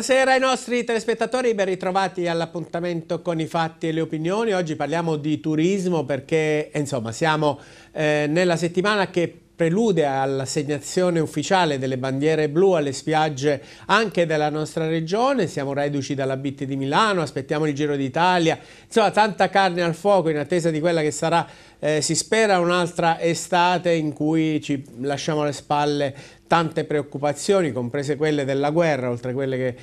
Buonasera ai nostri telespettatori, ben ritrovati all'appuntamento con i fatti e le opinioni. Oggi parliamo di turismo perché insomma siamo eh, nella settimana che prelude all'assegnazione ufficiale delle bandiere blu alle spiagge anche della nostra regione, siamo reduci dalla BIT di Milano, aspettiamo il Giro d'Italia, insomma tanta carne al fuoco in attesa di quella che sarà eh, si spera un'altra estate in cui ci lasciamo alle spalle tante preoccupazioni, comprese quelle della guerra, oltre a quelle che,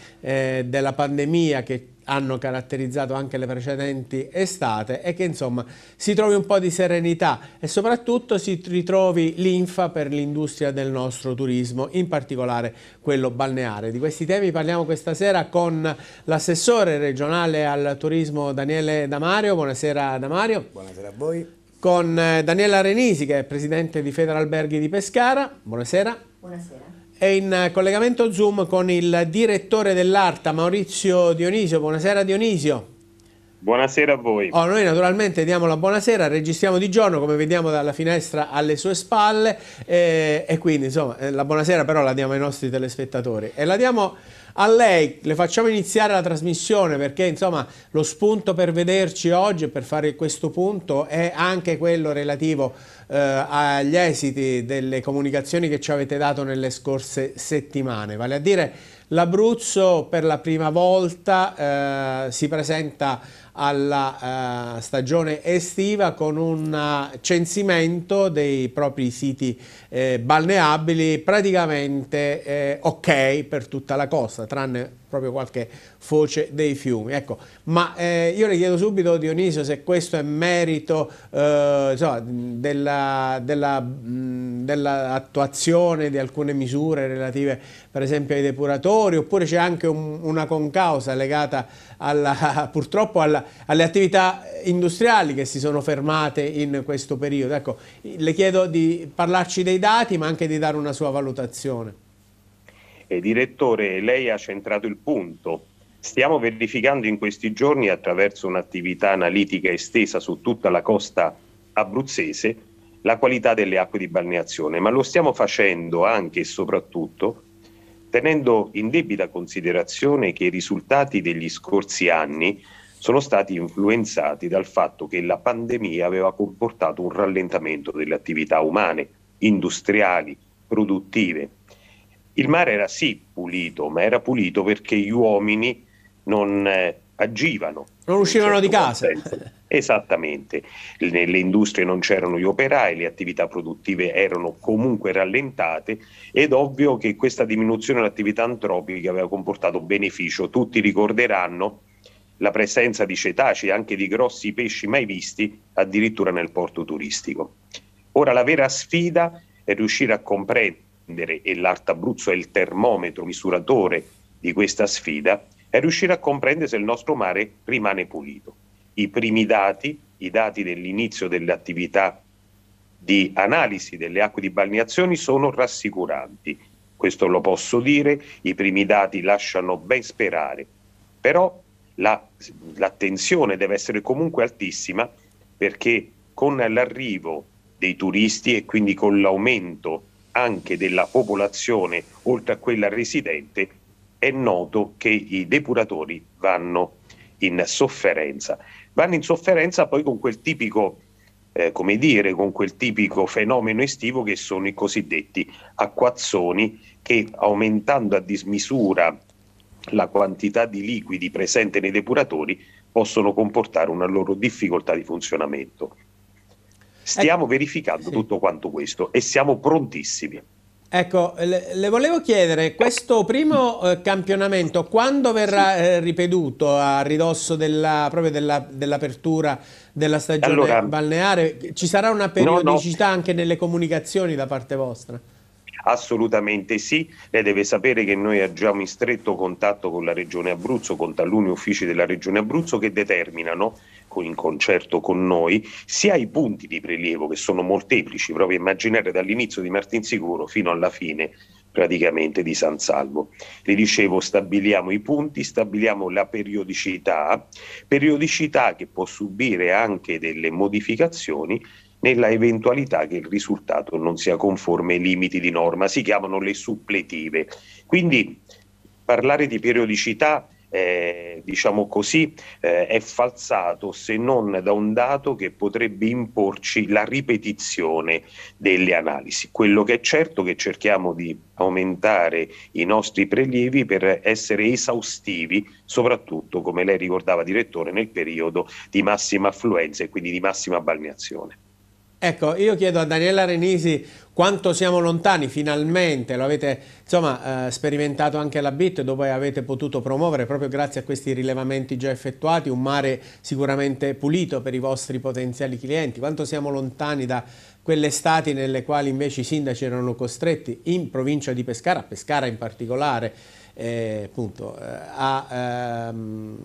eh, della pandemia che hanno caratterizzato anche le precedenti estate e che insomma si trovi un po' di serenità e soprattutto si ritrovi l'infa per l'industria del nostro turismo, in particolare quello balneare. Di questi temi parliamo questa sera con l'assessore regionale al turismo Daniele Damario. Buonasera Damario. Buonasera a voi. Con eh, Daniela Renisi che è presidente di Federalberghi di Pescara. Buonasera. Buonasera. È in eh, collegamento Zoom con il direttore dell'Arta, Maurizio Dionisio. Buonasera Dionisio. Buonasera a voi. Oh, noi naturalmente diamo la buonasera, registriamo di giorno come vediamo dalla finestra alle sue spalle eh, e quindi insomma eh, la buonasera però la diamo ai nostri telespettatori e la diamo a lei le facciamo iniziare la trasmissione perché insomma lo spunto per vederci oggi e per fare questo punto è anche quello relativo eh, agli esiti delle comunicazioni che ci avete dato nelle scorse settimane, vale a dire l'Abruzzo per la prima volta eh, si presenta alla eh, stagione estiva con un eh, censimento dei propri siti eh, balneabili praticamente ok per tutta la costa, tranne proprio qualche foce dei fiumi. Ecco, ma eh, io le chiedo subito Dioniso se questo è merito eh, insomma, della, della, dell'attuazione di alcune misure relative per esempio ai depuratori oppure c'è anche un, una concausa legata alla, purtroppo alla, alle attività industriali che si sono fermate in questo periodo. Ecco, le chiedo di parlarci dei dati ma anche di dare una sua valutazione. Eh, direttore, lei ha centrato il punto. Stiamo verificando in questi giorni, attraverso un'attività analitica estesa su tutta la costa abruzzese, la qualità delle acque di balneazione, ma lo stiamo facendo anche e soprattutto tenendo in debita considerazione che i risultati degli scorsi anni sono stati influenzati dal fatto che la pandemia aveva comportato un rallentamento delle attività umane, industriali, produttive il mare era sì pulito, ma era pulito perché gli uomini non eh, agivano. Non uscivano certo di casa. Senso. Esattamente, nelle industrie non c'erano gli operai, le attività produttive erano comunque rallentate ed ovvio che questa diminuzione dell'attività antropica aveva comportato beneficio. Tutti ricorderanno la presenza di cetacei, e anche di grossi pesci mai visti, addirittura nel porto turistico. Ora la vera sfida è riuscire a comprendere prendere, e l'Art Abruzzo è il termometro misuratore di questa sfida, è riuscire a comprendere se il nostro mare rimane pulito. I primi dati, i dati dell'inizio delle attività di analisi delle acque di balneazione sono rassicuranti. Questo lo posso dire, i primi dati lasciano ben sperare, però la, l'attenzione deve essere comunque altissima perché con l'arrivo dei turisti e quindi con l'aumento anche della popolazione oltre a quella residente, è noto che i depuratori vanno in sofferenza. Vanno in sofferenza poi con quel tipico, eh, come dire, con quel tipico fenomeno estivo che sono i cosiddetti acquazzoni che aumentando a dismisura la quantità di liquidi presente nei depuratori possono comportare una loro difficoltà di funzionamento. Stiamo ecco, verificando sì. tutto quanto questo e siamo prontissimi. Ecco, le, le volevo chiedere, questo primo eh, campionamento quando verrà eh, ripetuto a ridosso della, proprio dell'apertura della stagione allora, balneare? Ci sarà una periodicità no, no. anche nelle comunicazioni da parte vostra? Assolutamente sì, lei deve sapere che noi agiamo in stretto contatto con la Regione Abruzzo, con taluni uffici della Regione Abruzzo che determinano in concerto con noi, sia i punti di prelievo che sono molteplici, proprio immaginare dall'inizio di Martinsicuro fino alla fine praticamente di San Salvo. Le dicevo, stabiliamo i punti, stabiliamo la periodicità, periodicità che può subire anche delle modificazioni nella eventualità che il risultato non sia conforme ai limiti di norma. Si chiamano le suppletive. Quindi parlare di periodicità eh, diciamo così, eh, è falsato se non da un dato che potrebbe imporci la ripetizione delle analisi. Quello che è certo è che cerchiamo di aumentare i nostri prelievi per essere esaustivi, soprattutto, come lei ricordava, direttore, nel periodo di massima affluenza e quindi di massima balneazione. Ecco, io chiedo a Daniela Renisi quanto siamo lontani, finalmente lo avete insomma, eh, sperimentato anche alla BIT, dove avete potuto promuovere proprio grazie a questi rilevamenti già effettuati, un mare sicuramente pulito per i vostri potenziali clienti, quanto siamo lontani da quelle stati nelle quali invece i sindaci erano costretti in provincia di Pescara, a Pescara in particolare, eh, appunto, eh, a... Ehm,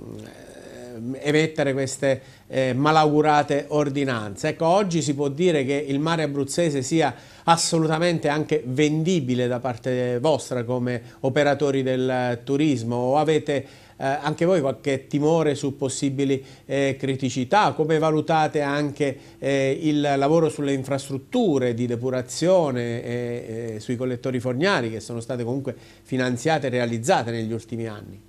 Ehm, emettere queste eh, malaugurate ordinanze. Ecco, oggi si può dire che il mare abruzzese sia assolutamente anche vendibile da parte vostra come operatori del eh, turismo o avete eh, anche voi qualche timore su possibili eh, criticità? Come valutate anche eh, il lavoro sulle infrastrutture di depurazione e, eh, eh, sui collettori forniali che sono state comunque finanziate e realizzate negli ultimi anni?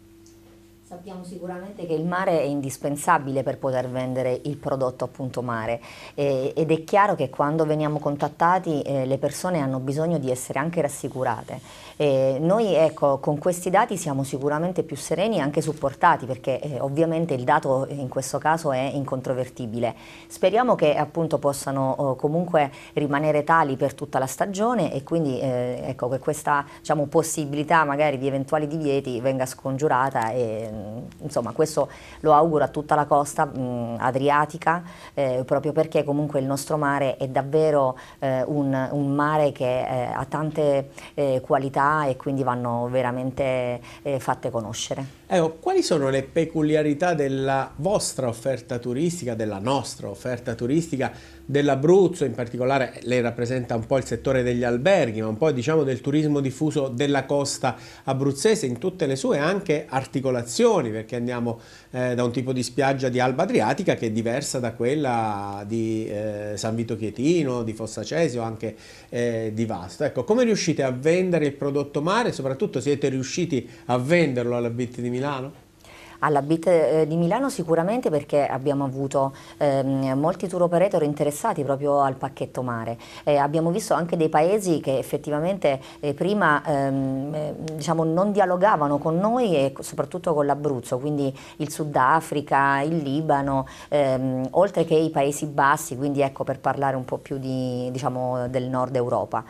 Sappiamo sicuramente che il mare è indispensabile per poter vendere il prodotto appunto mare e, ed è chiaro che quando veniamo contattati eh, le persone hanno bisogno di essere anche rassicurate eh, noi ecco, con questi dati siamo sicuramente più sereni e anche supportati perché eh, ovviamente il dato in questo caso è incontrovertibile. Speriamo che appunto possano oh, comunque rimanere tali per tutta la stagione e quindi eh, ecco, che questa diciamo, possibilità magari di eventuali divieti venga scongiurata e mm, insomma questo lo auguro a tutta la costa mh, mm, adriatica eh, proprio perché comunque il nostro mare è davvero eh, un, un, mare che eh, ha tante qualità comunità e quindi vanno veramente eh, fatte conoscere. Ecco, quali sono le peculiarità della vostra offerta turistica, della nostra offerta turistica dell'Abruzzo, in particolare lei rappresenta un po' il settore degli alberghi, ma un po' diciamo del turismo diffuso della costa abruzzese in tutte le sue anche articolazioni, perché andiamo eh, da un tipo di spiaggia di Alba Adriatica che è diversa da quella di eh, San Vito Chietino, di Fossa Cesio, anche eh, di Vasto. Ecco, come riuscite a vendere il prodotto mare? Soprattutto siete riusciti a venderlo alla BIT di Milano? alla BIT eh, di Milano sicuramente perché abbiamo avuto ehm, molti tour operator interessati proprio al pacchetto mare. Eh, abbiamo visto anche dei paesi che effettivamente eh, prima ehm, eh, diciamo non dialogavano con noi e soprattutto con l'Abruzzo, quindi il Sudafrica, il Libano, ehm, oltre che i Paesi Bassi, quindi ecco per parlare un po' più di, diciamo, del nord Europa.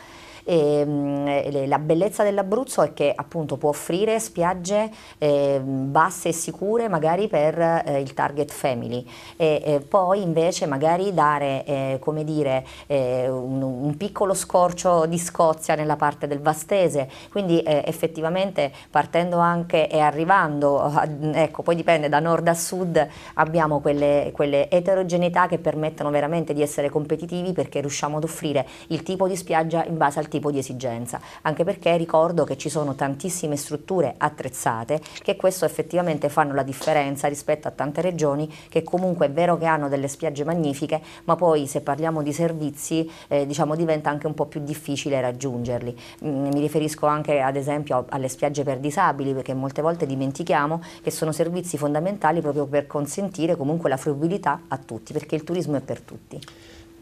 Ehm, e, la bellezza dell'Abruzzo è che appunto può offrire spiagge eh, basse e sicure magari per eh, il target family e eh, poi invece magari dare eh, come dire eh, un, un, piccolo scorcio di Scozia nella parte del Vastese quindi eh, effettivamente partendo anche e arrivando a, ecco poi dipende da nord a sud abbiamo quelle, quelle eterogeneità che permettono veramente di essere competitivi perché riusciamo ad offrire il tipo di spiaggia in base al tipo di esigenza, anche perché ricordo che ci sono tantissime strutture attrezzate che questo effettivamente fanno la differenza rispetto a tante regioni che comunque è vero che hanno delle spiagge magnifiche, ma poi se parliamo di servizi eh, diciamo diventa anche un po' più difficile raggiungerli. Mm, mi riferisco anche ad esempio alle spiagge per disabili, perché molte volte dimentichiamo che sono servizi fondamentali proprio per consentire comunque la fruibilità a tutti, perché il turismo è per tutti.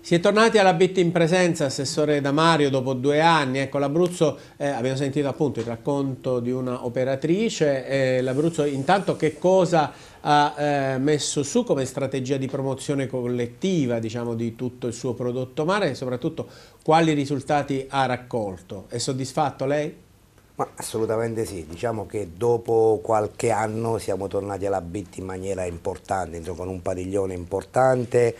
Si è tornati alla BIT in presenza, Assessore Damario, dopo due anni. Ecco, l'Abruzzo, eh, abbiamo sentito appunto il racconto di una operatrice. Eh, L'Abruzzo intanto che cosa ha eh, messo su come strategia di promozione collettiva diciamo, di tutto il suo prodotto mare e soprattutto quali risultati ha raccolto? È soddisfatto lei? Ma assolutamente sì, diciamo che dopo qualche anno siamo tornati alla BIT in maniera importante, insomma, con un padiglione importante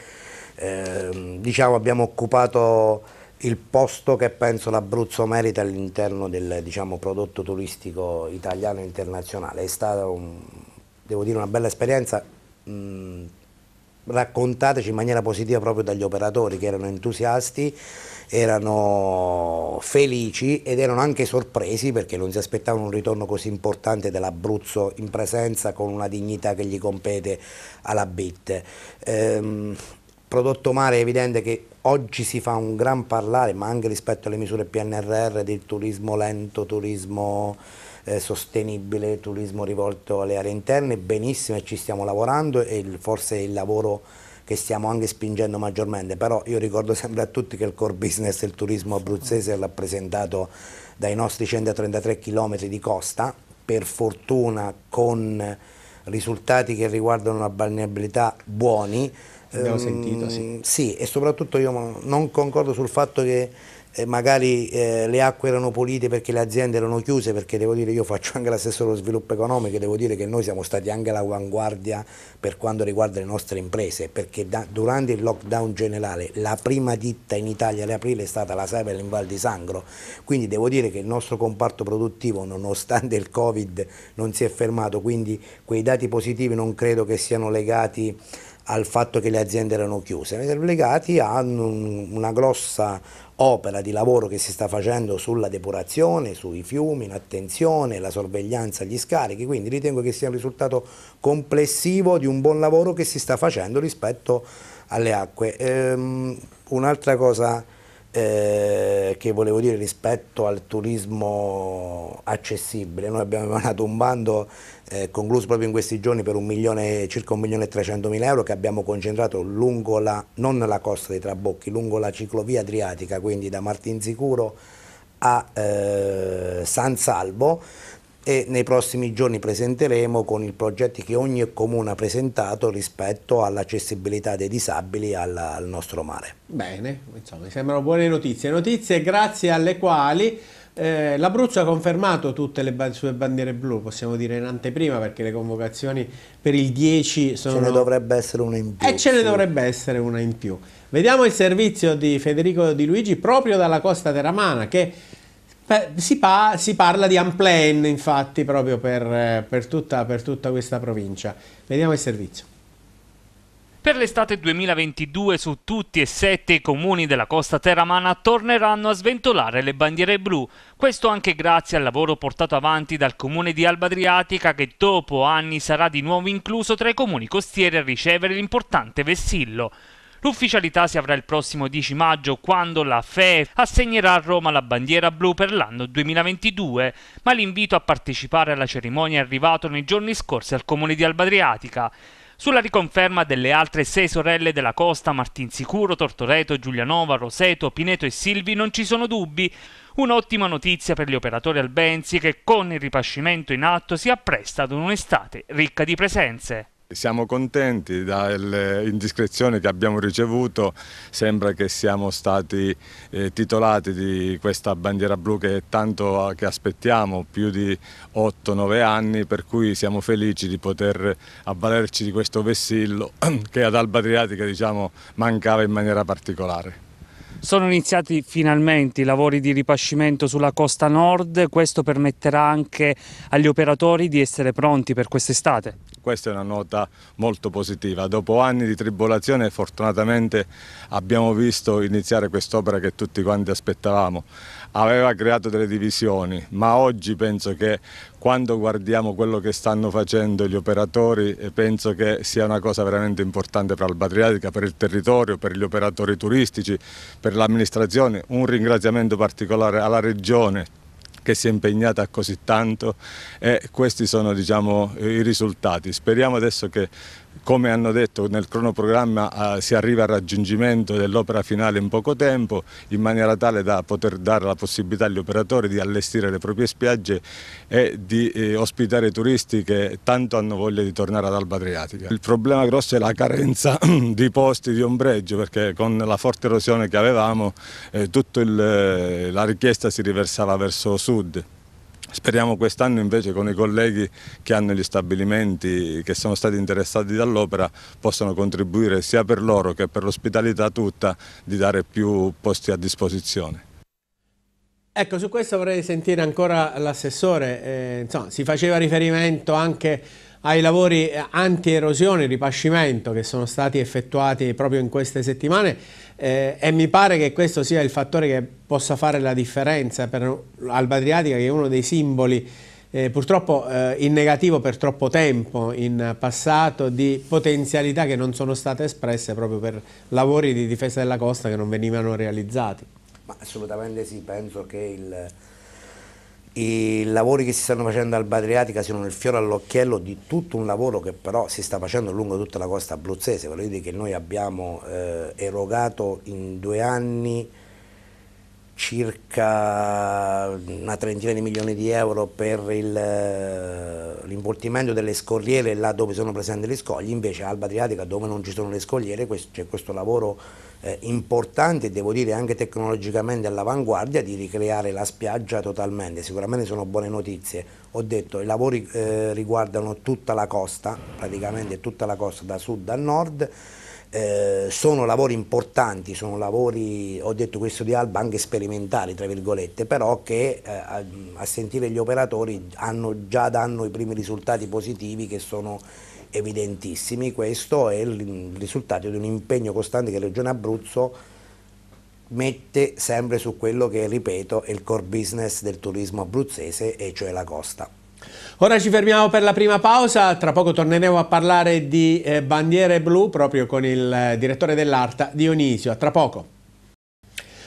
Ehm, diciamo abbiamo occupato il posto che penso l'Abruzzo merita all'interno del diciamo, prodotto turistico italiano e internazionale. È stata, un, devo dire, una bella esperienza raccontateci in maniera positiva proprio dagli operatori che erano entusiasti, erano felici ed erano anche sorpresi perché non si aspettavano un ritorno così importante dell'Abruzzo in presenza con una dignità che gli compete alla BIT. Ehm, prodotto mare è evidente che oggi si fa un gran parlare, ma anche rispetto alle misure PNRR del turismo lento, turismo eh, sostenibile, turismo rivolto alle aree interne, benissimo e ci stiamo lavorando e il, forse il lavoro che stiamo anche spingendo maggiormente, però io ricordo sempre a tutti che il core business del turismo abruzzese è rappresentato dai nostri 133 km di costa, per fortuna con risultati che riguardano la balneabilità buoni, Abbiamo sentito, sì. Ehm, sì, e soprattutto io non concordo sul fatto che eh, magari eh, le acque erano pulite perché le aziende erano chiuse, perché devo dire io faccio anche l'assessore allo sviluppo economico e devo dire che noi siamo stati anche all'avanguardia per quanto riguarda le nostre imprese, perché da, durante il lockdown generale la prima ditta in Italia ad aprile è stata la Saipel in Val di Sangro, quindi devo dire che il nostro comparto produttivo nonostante il Covid non si è fermato, quindi quei dati positivi non credo che siano legati al fatto che le aziende erano chiuse, ma siamo legati a una grossa opera di lavoro che si sta facendo sulla depurazione, sui fiumi, l'attenzione, la sorveglianza gli scarichi, quindi ritengo che sia un risultato complessivo di un buon lavoro che si sta facendo rispetto alle acque. Ehm, Un'altra cosa eh, che volevo dire rispetto al turismo accessibile. Noi abbiamo emanato un bando eh, concluso proprio in questi giorni per un milione, circa mila euro che abbiamo concentrato lungo la, non la costa dei Trabocchi, lungo la ciclovia adriatica, quindi da Martinsicuro a eh, San Salvo, e nei prossimi giorni presenteremo con i progetti che ogni comune ha presentato rispetto all'accessibilità dei disabili al, al nostro mare. Bene, insomma, mi sembrano buone notizie, notizie grazie alle quali eh, L'Abruzzo ha confermato tutte le ba sue bandiere blu, possiamo dire in anteprima perché le convocazioni per il 10 sono... Ce ne dovrebbe essere una in più. E eh, ce ne dovrebbe essere una in più. Vediamo il servizio di Federico Di Luigi proprio dalla costa teramana che si, pa si, parla di Amplen, infatti, proprio per, per, tutta, per tutta questa provincia. Vediamo il servizio. Per l'estate 2022 su tutti e sette i comuni della costa terramana torneranno a sventolare le bandiere blu, questo anche grazie al lavoro portato avanti dal comune di Alba Adriatica che dopo anni sarà di nuovo incluso tra i comuni costieri a ricevere l'importante vessillo. L'ufficialità si avrà il prossimo 10 maggio quando la FE assegnerà a Roma la bandiera blu per l'anno 2022, ma l'invito a partecipare alla cerimonia è arrivato nei giorni scorsi al comune di Albadriatica sulla riconferma delle altre sei sorelle della costa Martinsicuro, Tortoreto, Giulianova, Roseto, Pineto e Silvi non ci sono dubbi. Un'ottima notizia per gli operatori albensi che con il ripascimento in atto si appresta ad un'estate ricca di presenze. Siamo contenti dalle indiscrezioni che abbiamo ricevuto, sembra che siamo stati eh, titolati di questa bandiera blu che tanto eh, che aspettiamo, più di 8-9 anni, per cui siamo felici di poter avvalerci di questo vessillo che ad Alba Adriatica diciamo, mancava in maniera particolare. Sono iniziati finalmente i lavori di ripascimento sulla costa nord, questo permetterà anche agli operatori di essere pronti per quest'estate? Questa è una nota molto positiva, dopo anni di tribolazione fortunatamente abbiamo visto iniziare quest'opera che tutti quanti aspettavamo aveva creato delle divisioni, ma oggi penso che quando guardiamo quello che stanno facendo gli operatori penso che sia una cosa veramente importante per Alba Adriatica, per il territorio, per gli operatori turistici, per l'amministrazione. Un ringraziamento particolare alla Regione che si è impegnata così tanto e questi sono diciamo, i risultati. Speriamo adesso che come hanno detto nel cronoprogramma eh, si arriva al raggiungimento dell'opera finale in poco tempo in maniera tale da poter dare la possibilità agli operatori di allestire le proprie spiagge e di eh, ospitare turisti che tanto hanno voglia di tornare ad Alba Adriatica. Il problema grosso è la carenza di posti di ombreggio perché con la forte erosione che avevamo eh, tutta eh, la richiesta si riversava verso sud. Speriamo quest'anno invece con i colleghi che hanno gli stabilimenti che sono stati interessati dall'opera possano contribuire sia per loro che per l'ospitalità tutta di dare più posti a disposizione. Ecco, su questo vorrei sentire ancora l'assessore, eh, si faceva riferimento anche ai lavori anti-erosione, ripascimento che sono stati effettuati proprio in queste settimane eh, e mi pare che questo sia il fattore che possa fare la differenza per Alba Adriatica che è uno dei simboli eh, purtroppo eh, in negativo per troppo tempo in passato di potenzialità che non sono state espresse proprio per lavori di difesa della costa che non venivano realizzati. Ma assolutamente sì, penso che il i lavori che si stanno facendo al Badriatica sono il fiore all'occhiello di tutto un lavoro che però si sta facendo lungo tutta la costa abruzzese, voglio dire che noi abbiamo eh, erogato in due anni circa una trentina di milioni di euro per eh, l'involtimento delle scogliere là dove sono presenti le scogli, invece Alba Adriatica dove non ci sono le scogliere c'è questo lavoro eh, importante, devo dire anche tecnologicamente all'avanguardia, di ricreare la spiaggia totalmente, sicuramente sono buone notizie. Ho detto i lavori eh, riguardano tutta la costa, praticamente tutta la costa da sud a nord, eh, sono lavori importanti, sono lavori, ho detto questo di Alba, anche sperimentali, tra virgolette, però che eh, a, a, sentire gli operatori hanno, già danno i primi risultati positivi che sono evidentissimi. Questo è il, il risultato di un impegno costante che la Regione Abruzzo mette sempre su quello che, ripeto, è il core business del turismo abruzzese, e cioè la costa. Ora ci fermiamo per la prima pausa, tra poco torneremo a parlare di eh, bandiere blu proprio con il eh, direttore dell'Arta Dionisio, a tra poco.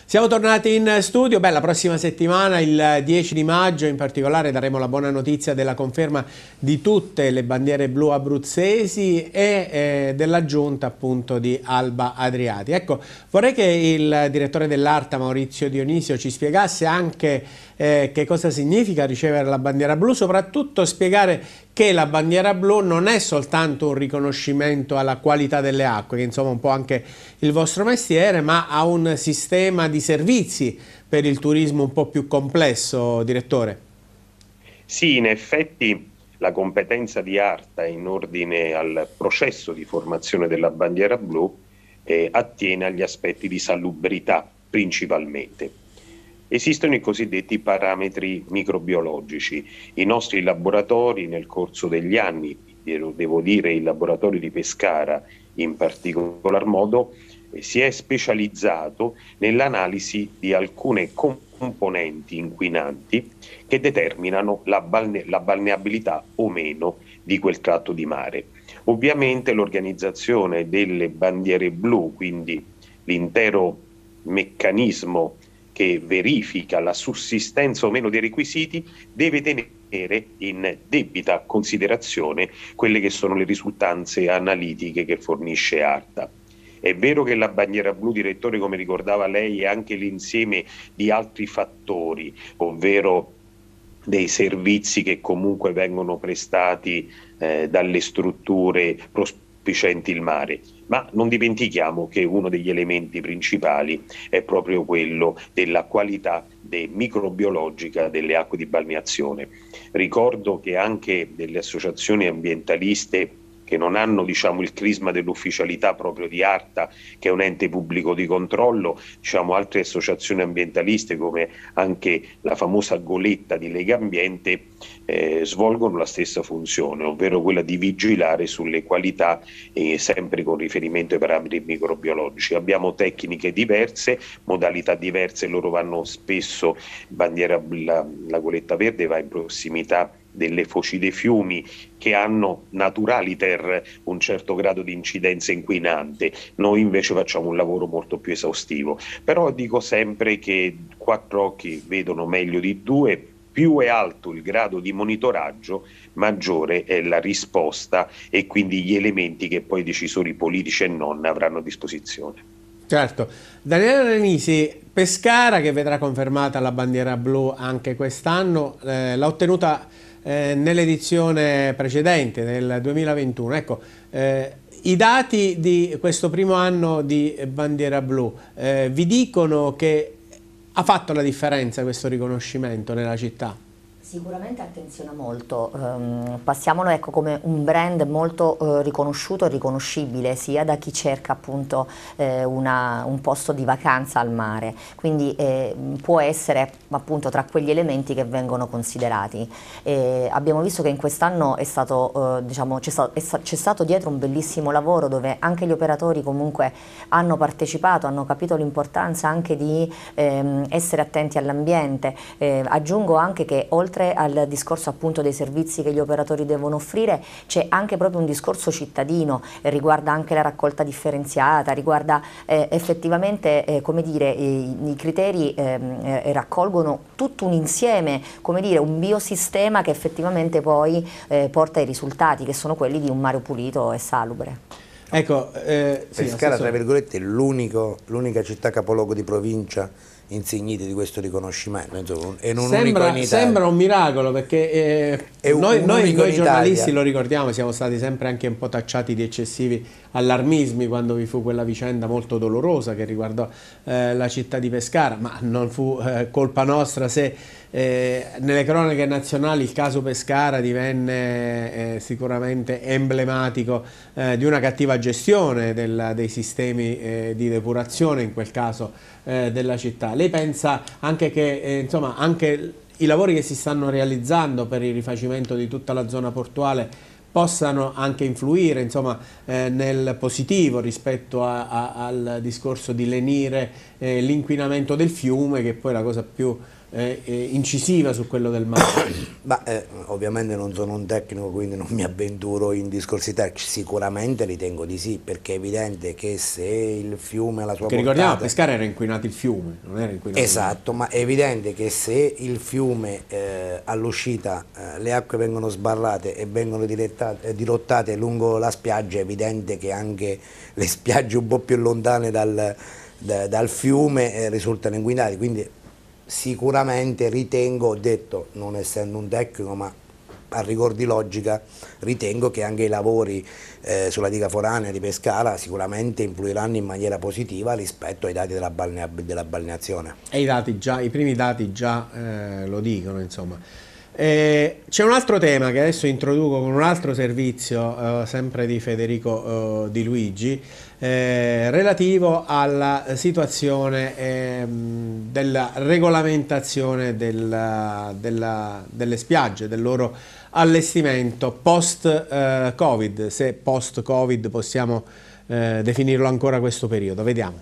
Siamo tornati in studio, Beh, la prossima settimana, il 10 di maggio in particolare, daremo la buona notizia della conferma di tutte le bandiere blu abruzzesi e eh, dell'aggiunta appunto di Alba Adriati. Ecco, vorrei che il direttore dell'Arta, Maurizio Dionisio, ci spiegasse anche eh, che cosa significa ricevere la bandiera blu, soprattutto spiegare che la bandiera blu non è soltanto un riconoscimento alla qualità delle acque, che insomma è un po' anche il vostro mestiere, ma a un sistema di servizi per il turismo un po' più complesso, direttore. Sì, in effetti la competenza di ARTA in ordine al processo di formazione della bandiera blu eh, attiene agli aspetti di salubrità principalmente Esistono i cosiddetti parametri microbiologici. I nostri laboratori nel corso degli anni, devo dire il laboratorio di Pescara in particolar modo, eh, si è specializzato nell'analisi di alcune componenti inquinanti che determinano la, balne- la balneabilità o meno di quel tratto di mare. Ovviamente l'organizzazione delle bandiere blu, quindi l'intero meccanismo che verifica la sussistenza o meno dei requisiti deve tenere in debita considerazione quelle che sono le risultanze analitiche che fornisce ARTA. È vero che la bandiera blu direttore, come ricordava lei, è anche l'insieme di altri fattori, ovvero dei servizi che comunque vengono prestati eh, dalle strutture prospettive sufficienti il mare. Ma non dimentichiamo che uno degli elementi principali è proprio quello della qualità de microbiologica delle acque di balneazione. Ricordo che anche delle associazioni ambientaliste che non hanno diciamo, il crisma dell'ufficialità proprio di ARTA, che è un ente pubblico di controllo, diciamo, altre associazioni ambientaliste come anche la famosa Goletta di Lega Ambiente eh, svolgono la stessa funzione, ovvero quella di vigilare sulle qualità eh, sempre con riferimento ai parametri microbiologici. Abbiamo tecniche diverse, modalità diverse, loro vanno spesso, bandiera, la, la Goletta Verde va in prossimità delle foci dei fiumi che hanno naturali terre un certo grado di incidenza inquinante, noi invece facciamo un lavoro molto più esaustivo. Però dico sempre che quattro occhi vedono meglio di due, più è alto il grado di monitoraggio, maggiore è la risposta e quindi gli elementi che poi i decisori politici e non avranno a disposizione. Certo, Daniele Renisi, Pescara che vedrà confermata la bandiera blu anche quest'anno, eh, l'ha ottenuta eh, nell'edizione precedente, nel 2021. Ecco, eh, i dati di questo primo anno di Bandiera Blu eh, vi dicono che ha fatto la differenza questo riconoscimento nella città? Sicuramente attenziona molto, um, passiamolo ecco, come un brand molto uh, riconosciuto e riconoscibile sia da chi cerca appunto eh, una, un posto di vacanza al mare, quindi eh, può essere appunto tra quegli elementi che vengono considerati. E abbiamo visto che in quest'anno c'è stato, eh, diciamo, stato, stato dietro un bellissimo lavoro dove anche gli operatori comunque hanno partecipato, hanno capito l'importanza anche di ehm, essere attenti all'ambiente, eh, aggiungo anche che oltre oltre al discorso appunto dei servizi che gli operatori devono offrire, c'è anche proprio un discorso cittadino, eh, riguarda anche la raccolta differenziata, riguarda eh, effettivamente eh, come dire, i, i criteri ehm, eh, raccolgono tutto un insieme, come dire, un biosistema che effettivamente poi eh, porta ai risultati che sono quelli di un mare pulito e salubre. Ecco, eh, sì, Pescara, tra virgolette, è l'unica città capoluogo di provincia insigniti di questo riconoscimento. Insomma, è un sembra, in sembra, un miracolo perché eh, noi, noi, noi giornalisti Italia. lo ricordiamo, siamo stati sempre anche un po' tacciati di eccessivi allarmismi quando vi fu quella vicenda molto dolorosa che riguardò eh, la città di Pescara, ma non fu eh, colpa nostra se eh, nelle cronache nazionali il caso Pescara divenne eh, sicuramente emblematico eh, di una cattiva gestione del, dei sistemi eh, di depurazione, in quel caso della città. Lei pensa anche che insomma, anche i lavori che si stanno realizzando per il rifacimento di tutta la zona portuale possano anche influire insomma, eh, nel positivo rispetto a, a, al discorso di lenire eh, l'inquinamento del fiume che è poi la cosa più eh, incisiva su quello del mare. Ma, eh, ovviamente non sono un tecnico, quindi non mi avventuro in discorsi tecnici, sicuramente ritengo di sì, perché è evidente che se il fiume ha la sua... Che ricordiamo, a era inquinato il fiume, non era inquinato Esatto, il... ma è evidente che se il fiume eh, all'uscita eh, le acque vengono sbarrate e vengono eh, dirottate lungo la spiaggia, è evidente che anche le spiagge un po' più lontane dal, dal fiume eh, risultano inquinate, quindi sicuramente ritengo, ho detto, non essendo un tecnico, ma a rigor di logica ritengo che anche i lavori eh, sulla diga foranea di Pescara sicuramente influiranno in maniera positiva rispetto ai dati della, balnea, della balneazione. E i, dati già, i primi dati già eh, lo dicono insomma. Eh, c'è un altro tema che adesso introduco con un altro servizio eh, sempre di Federico eh, Di Luigi eh, relativo alla situazione eh, della regolamentazione della, della, delle spiagge, del loro allestimento post-Covid, eh, se post-Covid possiamo eh, definirlo ancora questo periodo. Vediamo.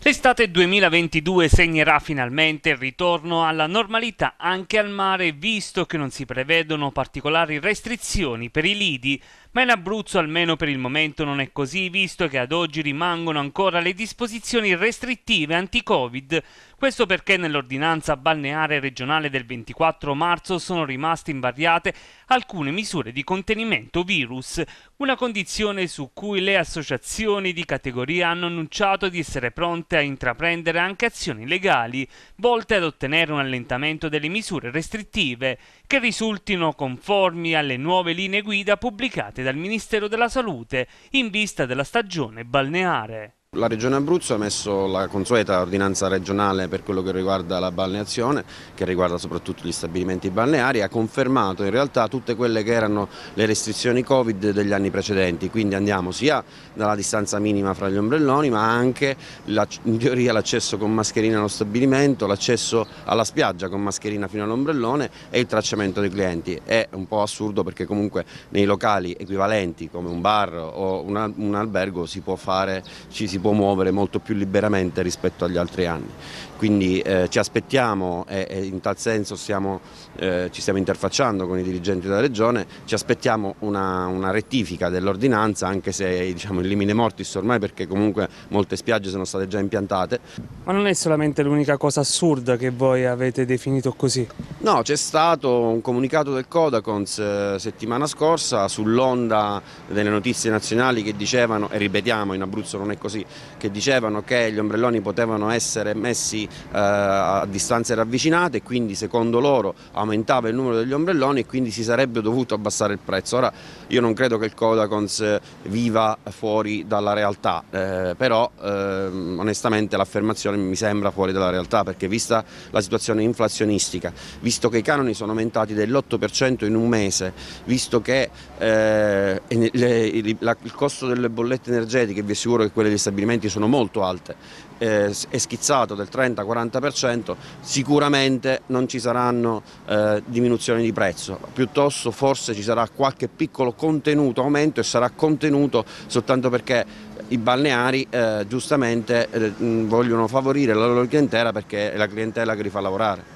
L'estate 2022 segnerà finalmente il ritorno alla normalità anche al mare, visto che non si prevedono particolari restrizioni per i lidi, ma in Abruzzo almeno per il momento non è così, visto che ad oggi rimangono ancora le disposizioni restrittive anti-Covid questo perché nell'ordinanza balneare regionale del 24 marzo sono rimaste invariate alcune misure di contenimento virus, una condizione su cui le associazioni di categoria hanno annunciato di essere pronte a intraprendere anche azioni legali volte ad ottenere un allentamento delle misure restrittive che risultino conformi alle nuove linee guida pubblicate dal Ministero della Salute in vista della stagione balneare. La Regione Abruzzo ha messo la consueta ordinanza regionale per quello che riguarda la balneazione, che riguarda soprattutto gli stabilimenti balneari, ha confermato in realtà tutte quelle che erano le restrizioni Covid degli anni precedenti, quindi andiamo sia dalla distanza minima fra gli ombrelloni ma anche in teoria l'accesso con mascherina allo stabilimento, l'accesso alla spiaggia con mascherina fino all'ombrellone e il tracciamento dei clienti. È un po' assurdo perché comunque nei locali equivalenti come un bar o un, albergo si può fare, ci si può può muovere molto più liberamente rispetto agli altri anni quindi eh, ci aspettiamo e, e, in tal senso stiamo, eh, ci stiamo interfacciando con i dirigenti della Regione, ci aspettiamo una, una rettifica dell'ordinanza anche se diciamo, il limite mortis ormai perché comunque molte spiagge sono state già impiantate. Ma non è solamente l'unica cosa assurda che voi avete definito così? No, c'è stato un comunicato del Codacons eh, settimana scorsa sull'onda delle notizie nazionali che dicevano, e ripetiamo in Abruzzo non è così, che dicevano che gli ombrelloni potevano essere messi eh, a distanze ravvicinate e quindi secondo loro aumentava il numero degli ombrelloni e quindi si sarebbe dovuto abbassare il prezzo. Ora io non credo che il Codacons viva fuori dalla realtà, eh, però eh, onestamente l'affermazione mi sembra fuori dalla realtà perché vista la situazione inflazionistica, visto che i canoni sono aumentati dell'8% in un mese, visto che eh, le, le, la, il costo delle bollette energetiche, vi assicuro che quelle degli stabilimenti sono molto alte, eh, è schizzato del 30-40%, sicuramente non ci saranno eh, diminuzioni di prezzo, piuttosto forse ci sarà qualche piccolo contenuto aumento e sarà contenuto soltanto perché i balneari eh, giustamente eh, vogliono favorire la loro clientela perché è la clientela che li fa lavorare.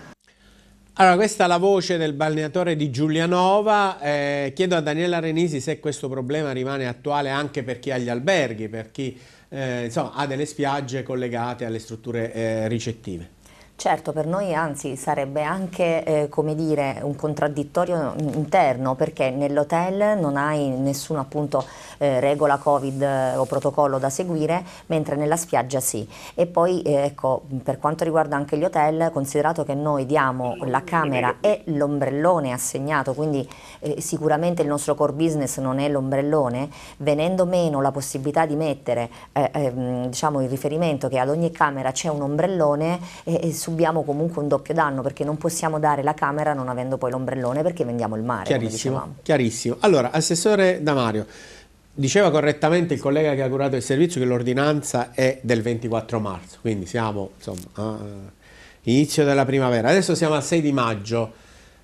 Allora, questa è la voce del balneatore di Giulianova. Eh, chiedo a Daniela Renisi se questo problema rimane attuale anche per chi ha gli alberghi, per chi eh, insomma, ha delle spiagge collegate alle strutture eh, ricettive. Certo, per noi anzi sarebbe anche eh, come dire, un contraddittorio interno perché nell'hotel non hai nessuna appunto, eh, regola Covid eh, o protocollo da seguire, mentre nella spiaggia sì. E poi eh, ecco, per quanto riguarda anche gli hotel, considerato che noi diamo la camera e l'ombrellone assegnato, quindi eh, sicuramente il nostro core business non è l'ombrellone, venendo meno la possibilità di mettere ehm, diciamo, il riferimento che ad ogni camera c'è un ombrellone, eh, su subiamo comunque un doppio danno perché non possiamo dare la camera non avendo poi l'ombrellone perché vendiamo il mare. Chiarissimo, chiarissimo. Allora, Assessore Damario, diceva correttamente il collega che ha curato il servizio che l'ordinanza è del 24 marzo, quindi siamo insomma, a eh, inizio della primavera. Adesso siamo al 6 di maggio.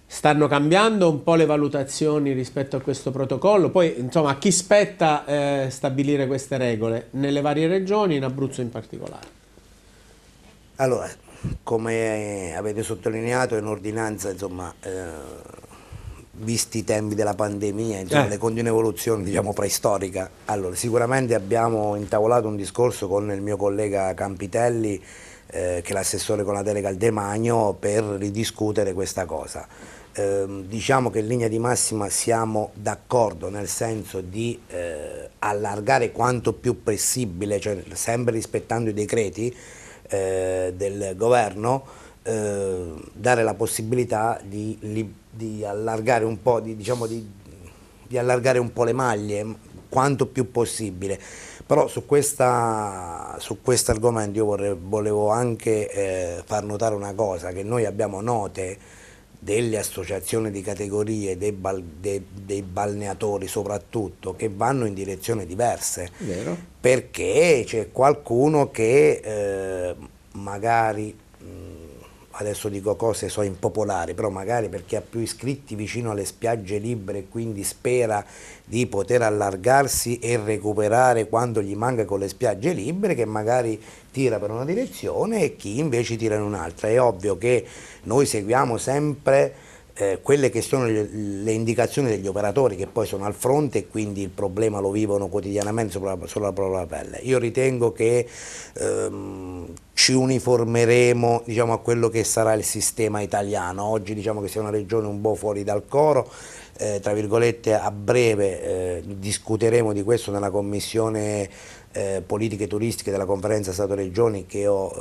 Stanno cambiando un po' le valutazioni rispetto a questo protocollo, poi insomma a chi spetta eh, stabilire queste regole? Nelle varie regioni, in Abruzzo in particolare. Allora, come avete sottolineato, è un'ordinanza, insomma, eh, visti i tempi della pandemia, insomma, eh. le continue evoluzioni, diciamo, preistorica. Allora, sicuramente abbiamo intavolato un discorso con il mio collega Campitelli, eh, che è l'assessore con la delega al demagno, per ridiscutere questa cosa. Ehm, diciamo che in linea di massima siamo d'accordo nel senso di eh, allargare quanto più possibile, cioè sempre rispettando i decreti, eh, del governo eh, dare la possibilità di, di allargare un po', di, diciamo di, di allargare un po' le maglie quanto più possibile. Però su, questa, su questo argomento io vorrei, volevo anche eh, far notare una cosa, che noi abbiamo note delle associazioni di categorie, dei, bal, dei, dei balneatori soprattutto, che vanno in direzioni diverse, Vero. perché c'è qualcuno che eh, magari mh, adesso dico cose so impopolari, però magari per chi ha più iscritti vicino alle spiagge libere e quindi spera di poter allargarsi e recuperare quando gli manca con le spiagge libere, che magari tira per una direzione e chi invece tira in un'altra. È ovvio che noi seguiamo sempre eh, quelle che sono le, le, indicazioni degli operatori che poi sono al fronte e quindi il problema lo vivono quotidianamente sulla, propria pelle. Io ritengo che ehm, ci uniformeremo diciamo, a quello che sarà il sistema italiano. Oggi diciamo che sia una regione un po' fuori dal coro, eh, tra virgolette a breve eh, discuteremo di questo nella commissione eh, politiche turistiche della conferenza Stato-Regioni che ho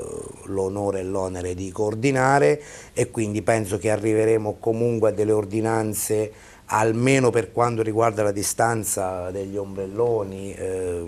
eh, l'onore e l'onere di coordinare e quindi penso che arriveremo comunque a delle ordinanze almeno per quanto riguarda la distanza degli ombrelloni eh,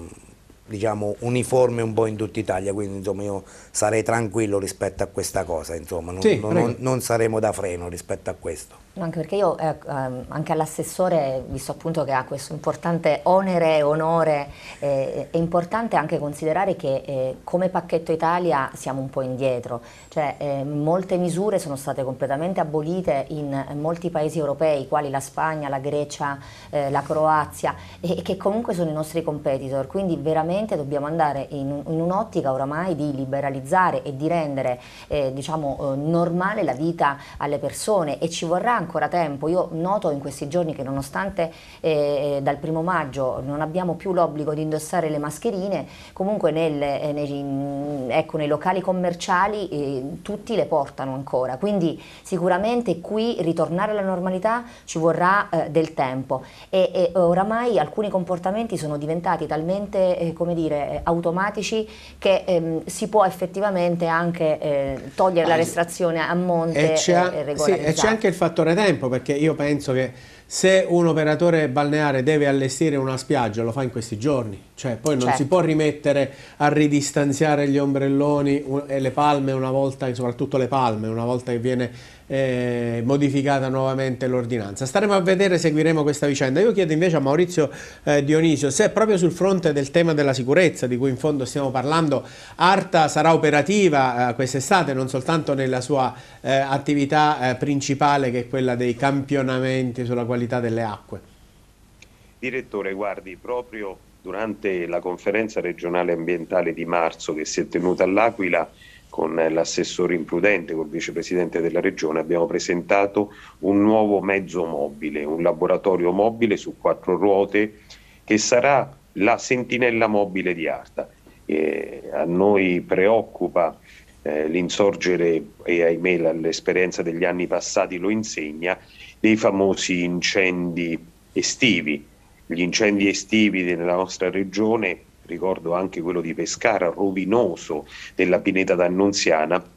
diciamo uniforme un po' in tutta Italia quindi insomma io sarei tranquillo rispetto a questa cosa insomma non, sì, non, non saremo da freno rispetto a questo No, anche perché io, eh, ehm, anche all'assessore, visto appunto che ha questo importante onere e onore, eh, è importante anche considerare che eh, come pacchetto Italia siamo un po' indietro. Cioè, eh, molte misure sono state completamente abolite in molti paesi europei, quali la Spagna, la Grecia, eh, la Croazia, e, che comunque sono i nostri competitor, quindi veramente dobbiamo andare in, in un'ottica oramai di liberalizzare e di rendere eh, diciamo, eh, normale la vita alle persone e ci vorrà ancora tempo. Io noto in questi giorni che nonostante eh, eh, dal primo maggio non abbiamo più l'obbligo di indossare le mascherine, comunque nel, nei, mm, ecco, nei locali commerciali tutti le portano ancora, quindi sicuramente qui ritornare alla normalità ci vorrà eh, del tempo e, e, oramai alcuni comportamenti sono diventati talmente eh, come dire, eh, automatici che ehm, si può effettivamente anche eh, togliere la ah, restrazione a monte e, e, e regolarizzare. Sì, e c'è anche il fattore tempo perché io penso che se un operatore balneare deve allestire una spiaggia lo fa in questi giorni, cioè poi non certo. si può rimettere a ridistanziare gli ombrelloni e le palme una volta, soprattutto le palme, una volta che viene eh, modificata nuovamente l'ordinanza. Staremo a vedere, seguiremo questa vicenda. Io chiedo invece a Maurizio eh, Dionisio se proprio sul fronte del tema della sicurezza, di cui in fondo stiamo parlando, Arta sarà operativa eh, quest'estate, non soltanto nella sua eh, attività eh, principale che è quella dei campionamenti sulla qualità delle acque. Direttore, guardi, proprio durante la conferenza regionale ambientale di marzo che si è tenuta all'Aquila, con l'assessore imprudente, col vicepresidente della regione, abbiamo presentato un nuovo mezzo mobile, un laboratorio mobile su quattro ruote che sarà la sentinella mobile di Arta. E a noi preoccupa eh, l'insorgere, e ahimè l'esperienza degli anni passati lo insegna, dei famosi incendi estivi. Gli incendi estivi nella nostra regione ricordo anche quello di Pescara, rovinoso della pineta d'Annunziana,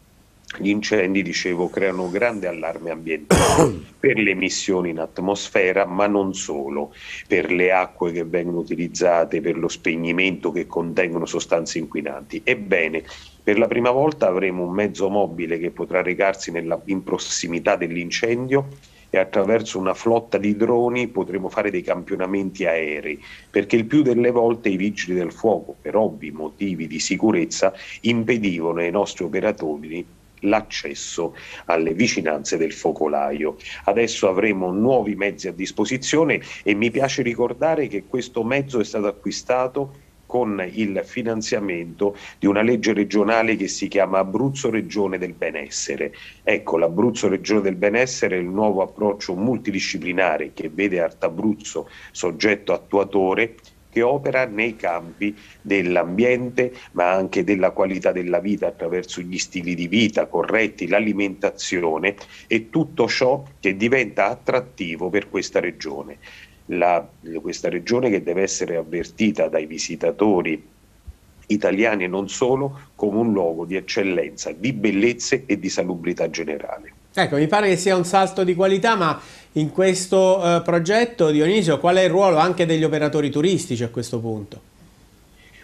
gli incendi, dicevo, creano grande allarme ambientale per le emissioni in atmosfera, ma non solo, per le acque che vengono utilizzate, per lo spegnimento che contengono sostanze inquinanti. Ebbene, per la prima volta avremo un mezzo mobile che potrà recarsi nella, in prossimità dell'incendio e attraverso una flotta di droni potremo fare dei campionamenti aerei, perché il più delle volte i vigili del fuoco, per ovvi motivi di sicurezza, impedivano ai nostri operatori l'accesso alle vicinanze del focolaio. Adesso avremo nuovi mezzi a disposizione e mi piace ricordare che questo mezzo è stato acquistato con il finanziamento di una legge regionale che si chiama Abruzzo Regione del Benessere. Ecco, l'Abruzzo Regione del Benessere è il nuovo approccio multidisciplinare che vede Artabruzzo soggetto attuatore che opera nei campi dell'ambiente ma anche della qualità della vita attraverso gli stili di vita corretti, l'alimentazione e tutto ciò che diventa attrattivo per questa regione la, questa regione che deve essere avvertita dai visitatori italiani e non solo come un luogo di eccellenza, di bellezze e di salubrità generale. Ecco, mi pare che sia un salto di qualità, ma in questo eh, progetto, Dionisio, qual è il ruolo anche degli operatori turistici a questo punto?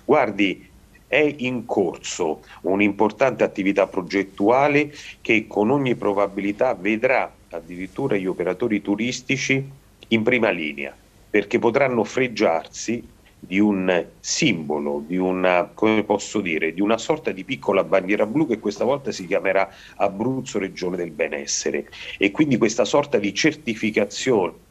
Guardi, è in corso un'importante attività progettuale che con ogni probabilità vedrà addirittura gli operatori turistici in prima linea, perché potranno freggiarsi di un simbolo, di una, come posso dire, di una sorta di piccola bandiera blu che questa volta si chiamerà Abruzzo Regione del Benessere e quindi questa sorta di certificazione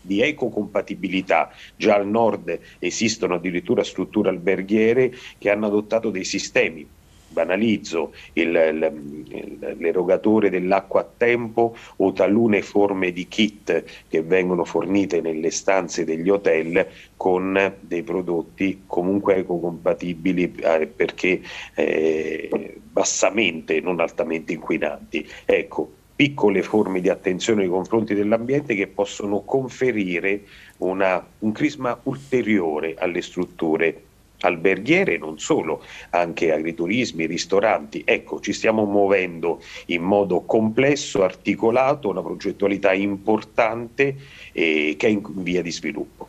di ecocompatibilità. Già al nord esistono addirittura strutture alberghiere che hanno adottato dei sistemi banalizzo, il, il, l'erogatore dell'acqua a tempo o talune forme di kit che vengono fornite nelle stanze degli hotel con dei prodotti comunque ecocompatibili eh, perché eh, bassamente, non altamente inquinanti. Ecco, piccole forme di attenzione nei confronti dell'ambiente che possono conferire una, un crisma ulteriore alle strutture alberghiere, non solo, anche agriturismi, ristoranti. Ecco, ci stiamo muovendo in modo complesso, articolato, una progettualità importante eh, che è in via di sviluppo.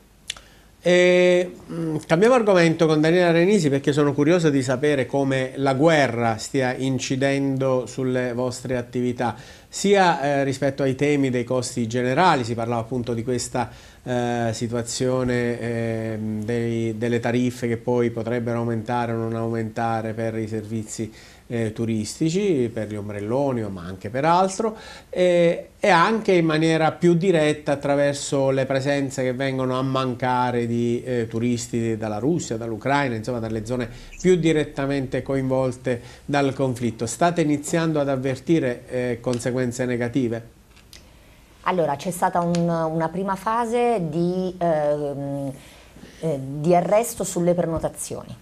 E, mm, cambiamo argomento con Daniela Renisi perché sono curioso di sapere come la guerra stia incidendo sulle vostre attività, sia eh, rispetto ai temi dei costi generali, si parlava appunto di questa eh, situazione eh, dei, delle tariffe che poi potrebbero aumentare o non aumentare per i servizi eh, turistici, per gli ombrelloni ma anche per altro eh, e anche in maniera più diretta attraverso le presenze che vengono a mancare di eh, turisti dalla Russia, dall'Ucraina, insomma dalle zone più direttamente coinvolte dal conflitto. State iniziando ad avvertire eh, conseguenze negative? Allora, c'è stata un, una prima fase di, eh, eh, di, arresto sulle prenotazioni.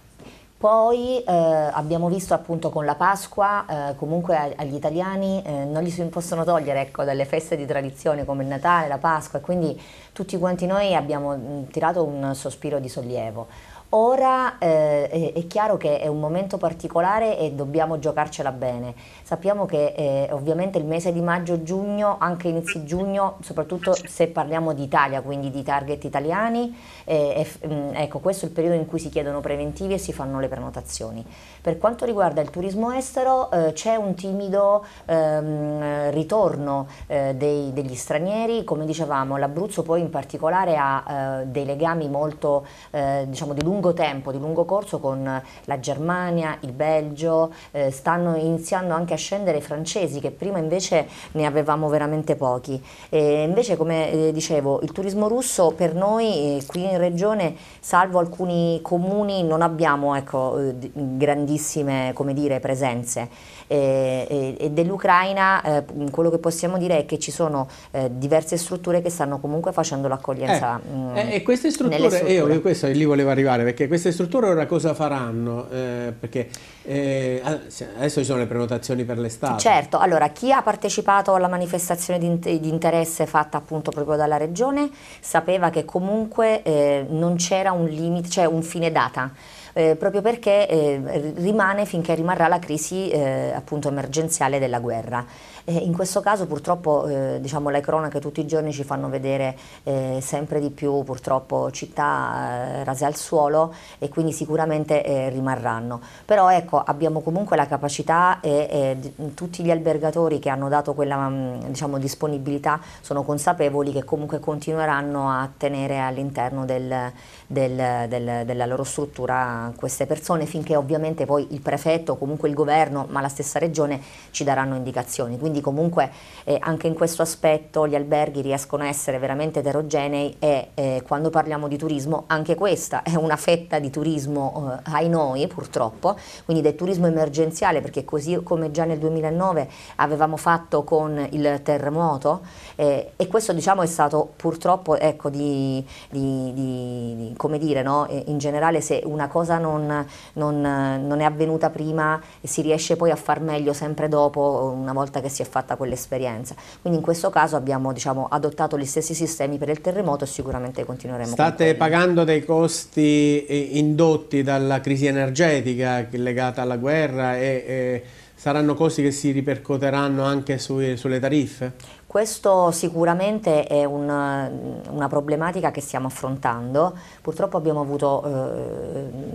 Poi eh, abbiamo visto appunto con la Pasqua, eh, comunque agli italiani eh, non gli si possono togliere ecco, dalle feste di tradizione come il Natale, la Pasqua, e quindi tutti quanti noi abbiamo tirato un sospiro di sollievo. Ora eh, è chiaro che è un momento particolare e dobbiamo giocarcela bene. Sappiamo che eh, ovviamente il mese di maggio-giugno, anche inizio giugno, soprattutto se parliamo di Italia, quindi di target italiani, eh, mm, ecco, questo è il periodo in cui si chiedono preventivi e si fanno le prenotazioni. Per quanto riguarda il turismo estero eh, c'è un timido ehm, ritorno eh, dei, degli stranieri, come dicevamo l'Abruzzo poi in particolare ha eh, dei legami molto diciamo, di lungo lungo tempo, di lungo corso con la Germania, il Belgio, eh, stanno iniziando anche a scendere i francesi che prima invece ne avevamo veramente pochi. E invece come eh, dicevo il turismo russo per noi eh, qui in regione salvo alcuni comuni non abbiamo ecco, eh, grandissime dire, presenze e, e dell'Ucraina eh, quello che possiamo dire è che ci sono eh, diverse strutture che stanno comunque facendo l'accoglienza. Eh, mm, eh e queste strutture, eh, strutture. io questo lì volevo arrivare, perché queste strutture ora cosa faranno? Eh, perché adesso ci sono le prenotazioni per l'estate. Certo, allora chi ha partecipato alla manifestazione di, di interesse fatta appunto proprio dalla Regione sapeva che comunque non c'era un limite, cioè un fine data eh, proprio perché eh, rimane finché rimarrà la crisi eh, appunto emergenziale della guerra. Eh, in questo caso purtroppo eh, diciamo, le cronache tutti i giorni ci fanno vedere eh, sempre di più purtroppo città eh, rase al suolo e quindi sicuramente eh, rimarranno. Però ecco, abbiamo comunque la capacità e, e tutti gli albergatori che hanno dato quella mm, diciamo, disponibilità sono consapevoli che comunque continueranno a tenere all'interno del, del, del, della loro struttura queste persone finché ovviamente poi il prefetto, comunque il governo, ma la stessa regione ci daranno indicazioni. Quindi quindi comunque eh, anche in questo aspetto gli alberghi riescono a essere veramente eterogenei e eh, quando parliamo di turismo anche questa è una fetta di turismo eh, ai noi purtroppo, quindi del turismo emergenziale perché così come già nel 2009 avevamo fatto con il terremoto eh, e questo diciamo è stato purtroppo ecco di, di, di come dire no? Eh, in generale se una cosa non, non, non è avvenuta prima si riesce poi a far meglio sempre dopo una volta che si è fatta quell'esperienza. Quindi in questo caso abbiamo diciamo, adottato gli stessi sistemi per il terremoto e sicuramente continueremo. State pagando dei costi eh, indotti dalla crisi energetica legata alla guerra e, e eh, saranno costi che si ripercuoteranno anche sui, sulle tariffe? Questo sicuramente è un, mm, una problematica che stiamo affrontando, purtroppo abbiamo avuto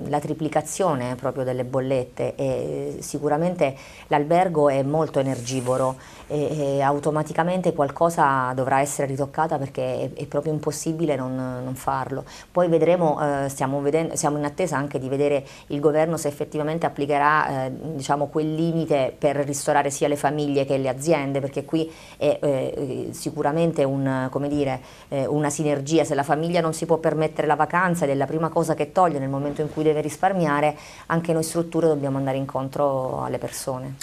eh, la triplicazione proprio delle bollette e eh, sicuramente l'albergo è molto energivoro e, e automaticamente qualcosa dovrà essere ritoccata perché è, è proprio impossibile non, non farlo. Poi vedremo, eh, stiamo, vedendo, siamo in attesa anche di vedere il governo se effettivamente applicherà eh, diciamo, quel limite per ristorare sia le famiglie che le aziende, perché qui è eh, eh sicuramente un, dire, eh, una sinergia, se la famiglia non si può permettere la vacanza ed è la prima cosa che toglie nel momento in cui deve risparmiare, anche noi strutture dobbiamo andare incontro alle persone.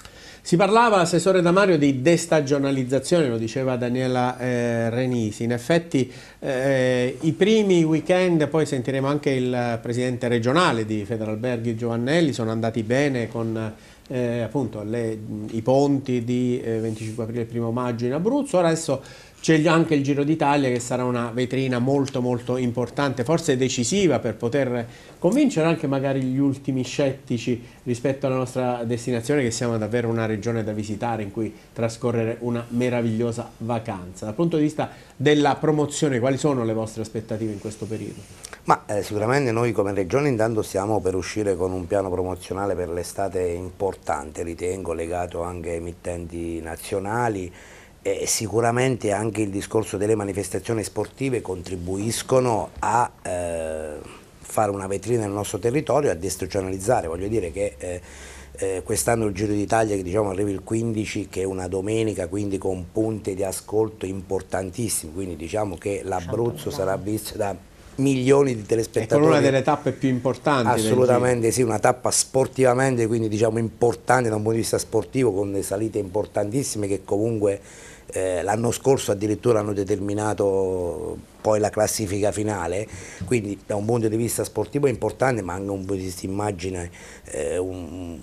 Si parlava, Assessore Damario, di destagionalizzazione, lo diceva Daniela eh, Renisi. In effetti eh, i primi weekend, poi sentiremo anche il presidente regionale di Federalberghi Giovannelli, sono andati bene con eh, appunto, le, i ponti di 25 eh, aprile e 1 maggio in Abruzzo. Ora adesso c'è anche il Giro d'Italia che sarà una vetrina molto molto importante, forse decisiva per poter convincere anche magari gli ultimi scettici rispetto alla nostra destinazione che siamo davvero una regione da visitare in cui trascorrere una meravigliosa vacanza. Dal punto di vista della promozione quali sono le vostre aspettative in questo periodo? Ma, eh, sicuramente noi come regione intanto stiamo per uscire con un piano promozionale per l'estate importante, ritengo legato anche ai emittenti nazionali eh, sicuramente anche il discorso delle manifestazioni sportive contribuiscono a eh, fare una vetrina nel nostro territorio, a destagionalizzare, voglio dire che eh, eh, quest'anno il Giro d'Italia che diciamo arriva il 15 che è una domenica quindi con punti di ascolto importantissimi, quindi diciamo che l'Abruzzo sarà visto da milioni di telespettatori. È una delle tappe più importanti. Assolutamente sì, una tappa sportivamente, quindi diciamo importante da un punto di vista sportivo, con salite importantissime che comunque eh, l'anno scorso addirittura hanno determinato poi la classifica finale, quindi da un punto di vista sportivo è importante ma anche un punto di vista immagine eh, un,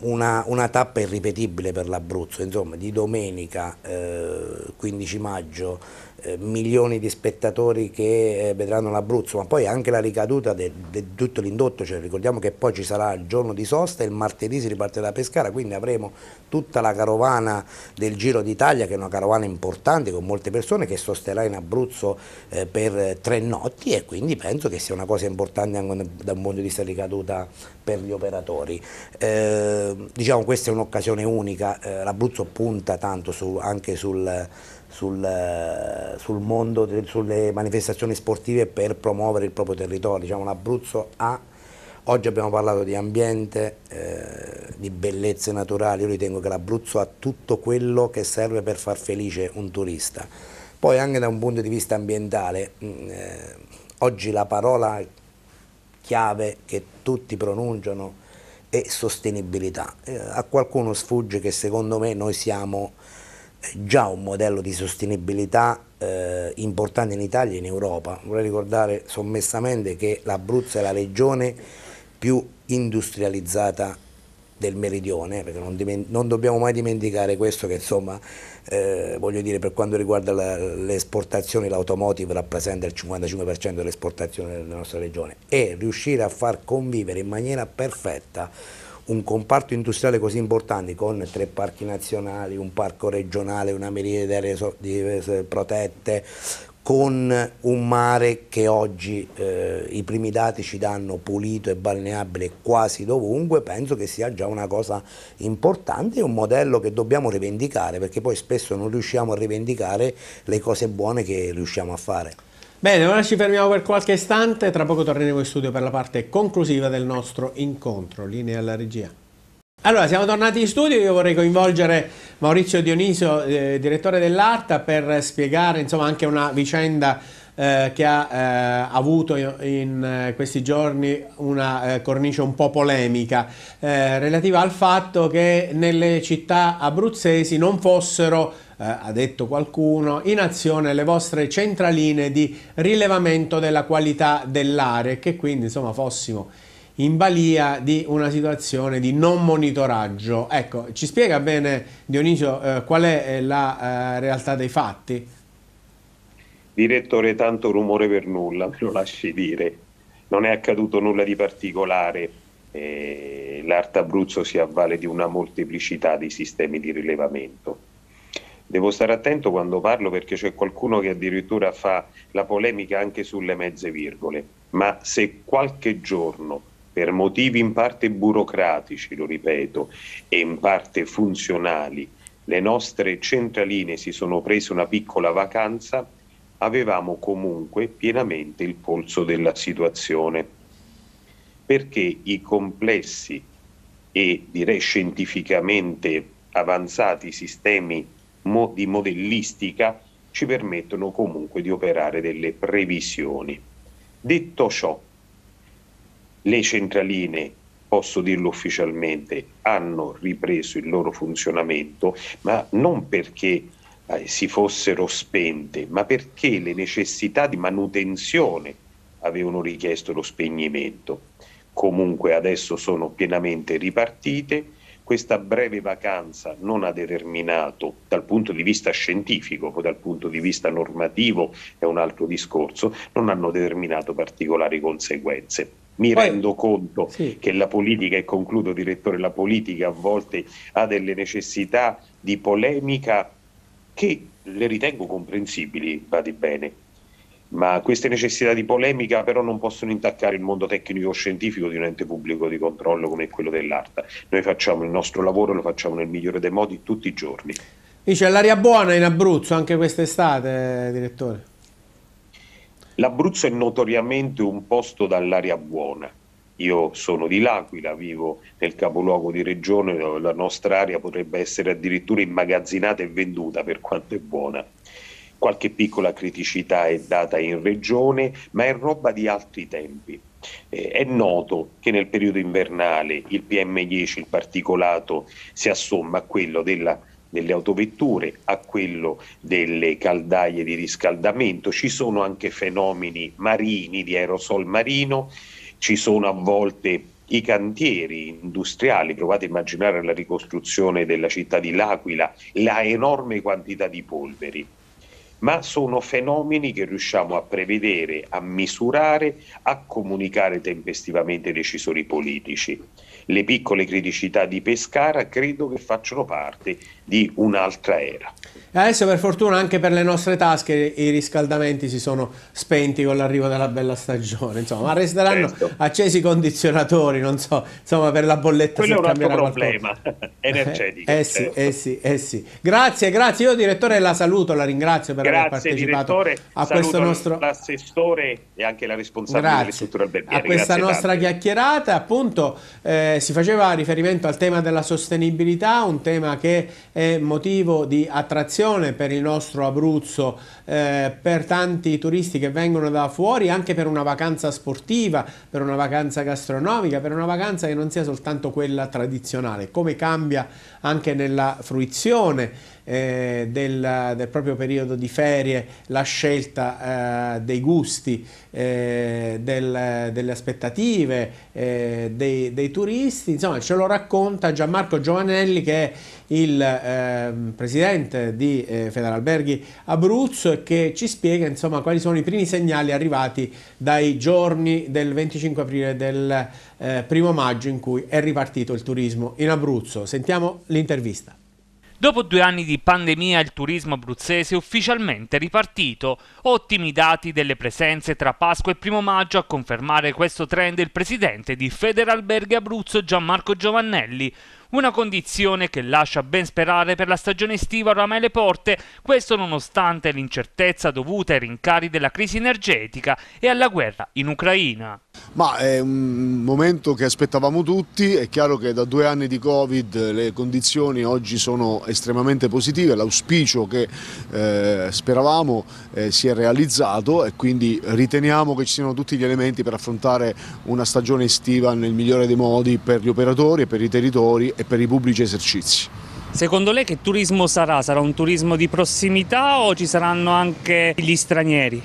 una, una, tappa irripetibile per l'Abruzzo, insomma di domenica eh, 15 maggio eh, milioni di spettatori che eh, vedranno l'Abruzzo, ma poi anche la ricaduta di tutto l'indotto, cioè, ricordiamo che poi ci sarà il giorno di sosta e il martedì si riparte da Pescara, quindi avremo tutta la carovana del Giro d'Italia, che è una carovana importante con molte persone che sosterrà in Abruzzo eh, per tre notti e quindi penso che sia una cosa importante anche da un punto di vista di ricaduta per gli operatori. Eh, diciamo questa è un'occasione unica, eh, l'Abruzzo punta tanto su, anche sul sul, eh, sul mondo, sulle manifestazioni sportive per promuovere il proprio territorio. Diciamo, L'Abruzzo ha, oggi abbiamo parlato di ambiente, eh, di bellezze naturali, io ritengo che l'Abruzzo ha tutto quello che serve per far felice un turista. Poi anche da un punto di vista ambientale, mm, eh, oggi la parola chiave che tutti pronunciano è sostenibilità. Eh, a qualcuno sfugge che secondo me noi siamo già un modello di sostenibilità eh, importante in Italia e in Europa. Vorrei ricordare sommessamente che l'Abruzzo è la regione più industrializzata del meridione, perché non, non dobbiamo mai dimenticare questo che insomma, eh, voglio dire, per quanto riguarda le esportazioni, l'automotive rappresenta il 55% delle esportazioni della nostra regione e riuscire a far convivere in maniera perfetta un comparto industriale così importante con tre parchi nazionali, un parco regionale, una miriade di aree eh, protette, con un mare che oggi eh, i primi dati ci danno pulito e balneabile quasi dovunque, penso che sia già una cosa importante, e un modello che dobbiamo rivendicare, perché poi spesso non riusciamo a rivendicare le cose buone che riusciamo a fare. Bene, ora ci fermiamo per qualche istante, tra poco torneremo in studio per la parte conclusiva del nostro incontro. Linea alla regia. Allora, siamo tornati in studio, io vorrei coinvolgere Maurizio Dioniso, eh, direttore dell'ARTA, per spiegare insomma, anche una vicenda eh, che ha eh, avuto in, eh, questi giorni una eh, cornice un po' polemica eh, relativa al fatto che nelle città abruzzesi non fossero eh, ha detto qualcuno, in azione le vostre centraline di rilevamento della qualità dell'aria e che quindi insomma fossimo in balia di una situazione di non monitoraggio. Ecco, ci spiega bene Dionisio eh, qual è eh, la eh, realtà dei fatti? Direttore, tanto rumore per nulla, me lo lasci dire. Non è accaduto nulla di particolare. Eh, L'Arta Abruzzo si avvale di una molteplicità di sistemi di rilevamento devo stare attento quando parlo perché c'è qualcuno che addirittura fa la polemica anche sulle mezze virgole, ma se qualche giorno per motivi in parte burocratici, lo ripeto, e in parte funzionali, le nostre centraline si sono prese una piccola vacanza, avevamo comunque pienamente il polso della situazione, perché i complessi e direi scientificamente avanzati sistemi mo- di modellistica ci permettono comunque di operare delle previsioni. Detto ciò, le centraline, posso dirlo ufficialmente, hanno ripreso il loro funzionamento, ma non perché eh, si fossero spente, ma perché le necessità di manutenzione avevano richiesto lo spegnimento. Comunque adesso sono pienamente ripartite, questa breve vacanza non ha determinato dal punto di vista scientifico, poi dal punto di vista normativo è un altro discorso, non hanno determinato particolari conseguenze. Mi poi, rendo conto sì. che la politica, e concludo direttore, la politica a volte ha delle necessità di polemica che le ritengo comprensibili, vadi bene, ma queste necessità di polemica però non possono intaccare il mondo tecnico-scientifico di un ente pubblico di controllo come quello dell'ARTA. Noi facciamo il nostro lavoro, lo facciamo nel migliore dei modi tutti i giorni. E c'è l'aria buona in Abruzzo anche quest'estate, direttore? L'Abruzzo è notoriamente un posto dall'aria buona. Io sono di L'Aquila, vivo nel capoluogo di regione, dove la nostra aria potrebbe essere addirittura immagazzinata e venduta per quanto è buona. Qualche piccola criticità è data in regione, ma è roba di altri tempi. Eh, è noto che nel periodo invernale il PM10, il particolato, si assomma a quello della delle autovetture, a quello delle caldaie di riscaldamento, ci sono anche fenomeni marini di aerosol marino, ci sono a volte i cantieri industriali, provate a immaginare la ricostruzione della città di L'Aquila, la enorme quantità di polveri ma sono fenomeni che riusciamo a prevedere, a misurare, a comunicare tempestivamente ai decisori politici le piccole criticità di Pescara credo che facciano parte di un'altra era. Adesso eh, per fortuna anche per le nostre tasche i riscaldamenti si sono spenti con l'arrivo della bella stagione, insomma, ma resteranno certo. accesi i condizionatori, non so, insomma per la bolletta Quello è un altro problema energetico. Eh, eh, certo. sì, eh, sì, eh sì, Grazie, grazie. Io direttore la saluto, la ringrazio per grazie, aver partecipato a questo nostro l'assessore e anche la responsabile grazie. delle strutture alberghiere. A questa nostra tante. chiacchierata, appunto eh, si faceva riferimento al tema della sostenibilità, un tema che è motivo di attrazione per il nostro Abruzzo, eh, per tanti turisti che vengono da fuori, anche per una vacanza sportiva, per una vacanza gastronomica, per una vacanza che non sia soltanto quella tradizionale, come cambia anche nella fruizione eh, del, del, proprio periodo di ferie, la scelta eh, dei gusti, eh, del, delle aspettative eh, dei, dei, turisti, insomma ce lo racconta Gianmarco Giovanelli che è il ehm, presidente di eh, Federalberghi Abruzzo e che ci spiega insomma quali sono i primi segnali arrivati dai giorni del 25 aprile e del eh, primo maggio in cui è ripartito il turismo in Abruzzo. Sentiamo l'intervista. Dopo due anni di pandemia il turismo abruzzese è ufficialmente ripartito. Ottimi dati delle presenze tra Pasqua e primo maggio a confermare questo trend il presidente di Federalberghe Abruzzo Gianmarco Giovannelli. Una condizione che lascia ben sperare per la stagione estiva oramai alle porte, questo nonostante l'incertezza dovuta ai rincari della crisi energetica e alla guerra in Ucraina. Ma è un momento che aspettavamo tutti, è chiaro che da due anni di Covid le condizioni oggi sono estremamente positive, l'auspicio che eh, speravamo eh, si è realizzato e quindi riteniamo che ci siano tutti gli elementi per affrontare una stagione estiva nel migliore dei modi per gli operatori e per i territori e per i pubblici esercizi. Secondo lei che turismo sarà? Sarà un turismo di prossimità o ci saranno anche gli stranieri?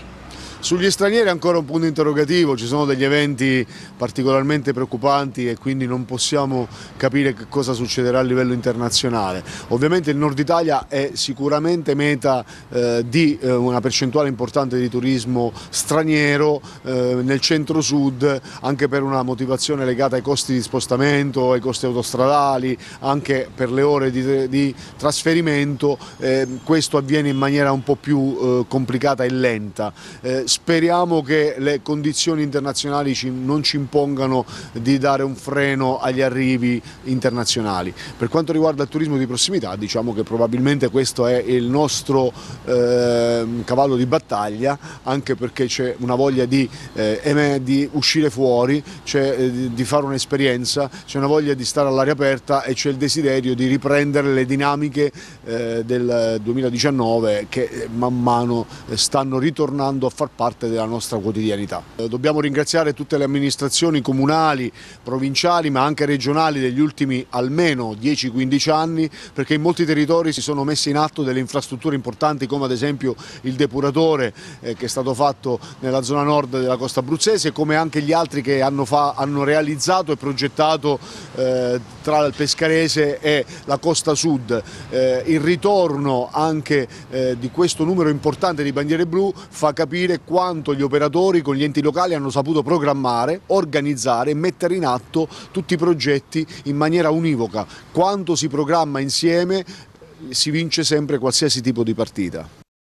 Sugli stranieri ancora un punto interrogativo, ci sono degli eventi particolarmente preoccupanti e quindi non possiamo capire che cosa succederà a livello internazionale. Ovviamente il Nord Italia è sicuramente meta eh, di eh, una percentuale importante di turismo straniero eh, nel centro-sud anche per una motivazione legata ai costi di spostamento, ai costi autostradali, anche per le ore di, di trasferimento, eh, questo avviene in maniera un po' più eh, complicata e lenta. Eh, speriamo che le condizioni internazionali ci, non ci impongano di dare un freno agli arrivi internazionali. Per quanto riguarda il turismo di prossimità diciamo che probabilmente questo è il nostro eh, cavallo di battaglia anche perché c'è una voglia di, eh, di uscire fuori, eh, di fare un'esperienza, c'è una voglia di stare all'aria aperta e c'è il desiderio di riprendere le dinamiche eh, del 2019 che eh, man mano eh, stanno ritornando a far parte parte della nostra quotidianità. Eh, dobbiamo ringraziare tutte le amministrazioni comunali, provinciali ma anche regionali degli ultimi almeno 10-15 anni perché in molti territori si sono messe in atto delle infrastrutture importanti come ad esempio il depuratore eh, che è stato fatto nella zona nord della costa abruzzese come anche gli altri che hanno, fa, hanno realizzato e progettato eh, tra il Pescarese e la costa sud. Eh, il ritorno anche eh, di questo numero importante di bandiere blu fa capire quanto gli operatori con gli enti locali hanno saputo programmare, organizzare e mettere in atto tutti i progetti in maniera univoca. Quanto si programma insieme si vince sempre qualsiasi tipo di partita.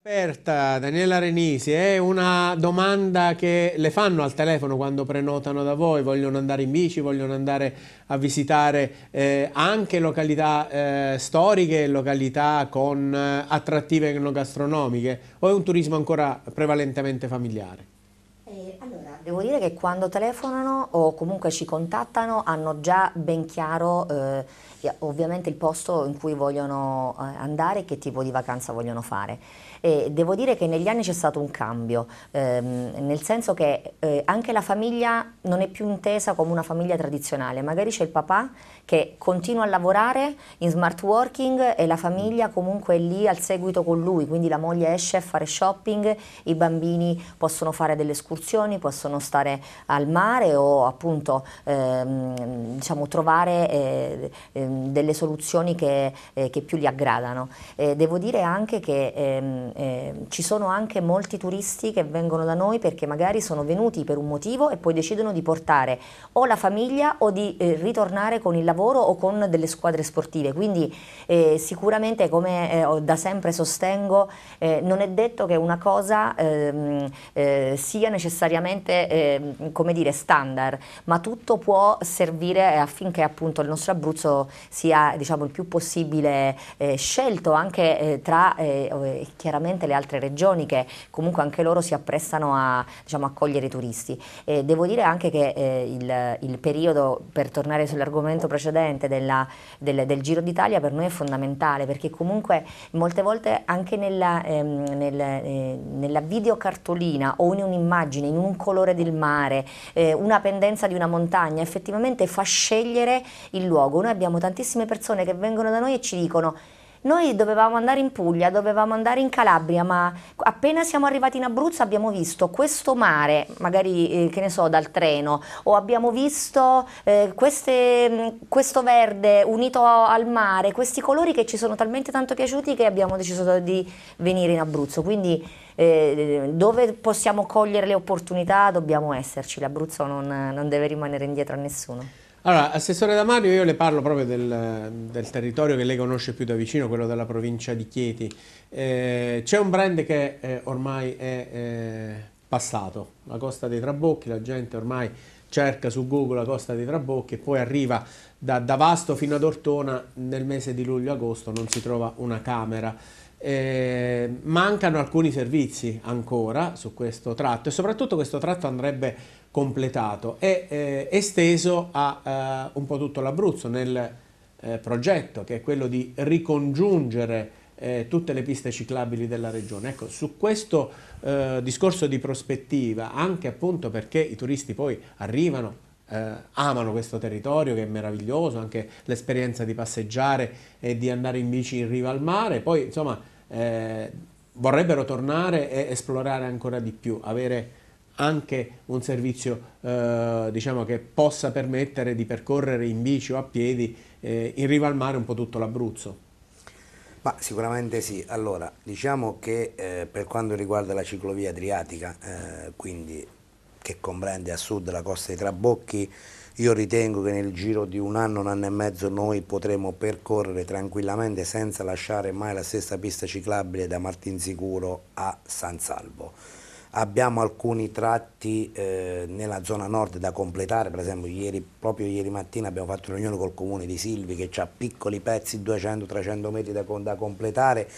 Aperta, Daniela Renisi, è una domanda che le fanno al telefono quando prenotano da voi, vogliono andare in bici, vogliono andare a visitare eh, anche località eh, storiche, località con eh, attrattive gastronomiche o è un turismo ancora prevalentemente familiare? Eh, allora, devo dire che quando telefonano o comunque ci contattano hanno già ben chiaro eh, ovviamente il posto in cui vogliono eh, andare e che tipo di vacanza vogliono fare. E devo dire che negli anni c'è stato un cambio, ehm, nel senso che eh, anche la famiglia non è più intesa come una famiglia tradizionale, magari c'è il papà che continua a lavorare in smart working e la famiglia comunque è lì al seguito con lui, quindi la moglie esce a fare shopping, i bambini possono fare delle escursioni, possono stare al mare o appunto ehm, diciamo, trovare eh, eh, delle soluzioni che, eh, che, più li aggradano. devo dire anche che ehm, eh, ci sono anche molti turisti che vengono da noi perché magari sono venuti per un motivo e poi decidono di portare o la famiglia o di eh, ritornare con il lavoro o con delle squadre sportive. Quindi eh, sicuramente come eh, da sempre sostengo eh, non è detto che una cosa ehm, eh, sia necessariamente ehm, come dire, standard, ma tutto può servire affinché appunto il nostro Abruzzo sia diciamo, il più possibile scelto anche tra chiaramente lentamente le altre regioni che comunque anche loro si apprestano a diciamo, accogliere i turisti. E devo dire anche che eh, il, il, periodo, per tornare sull'argomento precedente della, del, del, Giro d'Italia, per noi è fondamentale perché comunque molte volte anche nella, ehm, nel, eh, nella videocartolina o in un'immagine, in un colore del mare, eh, una pendenza di una montagna, effettivamente fa scegliere il luogo. Noi abbiamo tantissime persone che vengono da noi e ci dicono noi dovevamo andare in Puglia, dovevamo andare in Calabria, ma appena siamo arrivati in Abruzzo abbiamo visto questo mare, magari eh, che ne so, dal treno, o abbiamo visto eh, queste, mm, questo verde unito al mare, questi colori che ci sono talmente tanto piaciuti che abbiamo deciso di venire in Abruzzo. Quindi eh, dove possiamo cogliere le opportunità dobbiamo esserci, l'Abruzzo non, non deve rimanere indietro a nessuno. Allora, Assessore Damario, io le parlo proprio del, del, territorio che lei conosce più da vicino, quello della provincia di Chieti. Eh, C'è un brand che eh, ormai è eh, passato, la Costa dei Trabocchi, la gente ormai cerca su Google la Costa dei Trabocchi e poi arriva da, da Vasto fino ad Ortona nel mese di luglio-agosto, non si trova una camera. Eh, mancano alcuni servizi ancora su questo tratto e soprattutto questo tratto andrebbe completato e eh, esteso a eh, un po' tutto l'Abruzzo nel eh, progetto che è quello di ricongiungere eh, tutte le piste ciclabili della regione. Ecco, su questo eh, discorso di prospettiva, anche appunto perché i turisti poi arrivano, eh, amano questo territorio che è meraviglioso, anche l'esperienza di passeggiare e di andare in bici in riva al mare, poi insomma eh, vorrebbero tornare e esplorare ancora di più, avere anche un servizio eh, diciamo che possa permettere di percorrere in bici o a piedi eh, in riva al mare un po' tutto l'Abruzzo. Ma sicuramente sì, allora diciamo che eh, per quanto riguarda la ciclovia adriatica, eh, quindi che comprende a sud la costa dei Trabocchi, io ritengo che nel giro di un anno, un anno e mezzo noi potremo percorrere tranquillamente senza lasciare mai la stessa pista ciclabile da Martinsicuro a San Salvo. Abbiamo alcuni tratti eh, nella zona nord da completare, per esempio ieri, proprio ieri mattina abbiamo fatto riunione col comune di Silvi che ha piccoli pezzi, 200-300 metri da, da completare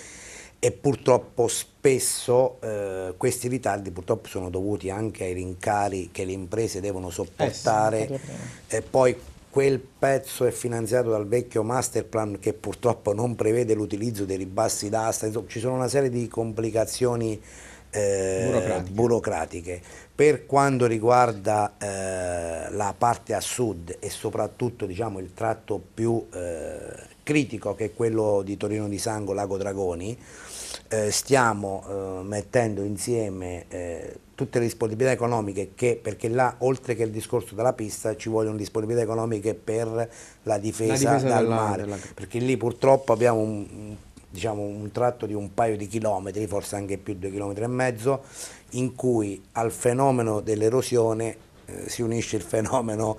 e purtroppo spesso eh, questi ritardi purtroppo sono dovuti anche ai rincari che le imprese devono sopportare eh sì, e poi quel pezzo è finanziato dal vecchio master plan che purtroppo non prevede l'utilizzo dei ribassi d'asta, ci sono una serie di complicazioni eh, burocratiche. burocratiche. Per quanto riguarda eh, la parte a sud e soprattutto diciamo, il tratto più eh, critico che è quello di Torino di Sango, Lago Dragoni, eh, stiamo eh, mettendo insieme eh, tutte le disponibilità economiche che, perché là oltre che il discorso della pista ci vogliono disponibilità economiche per la difesa, la difesa dal mare, della... perché lì purtroppo abbiamo un, diciamo, un tratto di un paio di chilometri, forse anche più, di due chilometri e mezzo, in cui al fenomeno dell'erosione eh, si unisce il fenomeno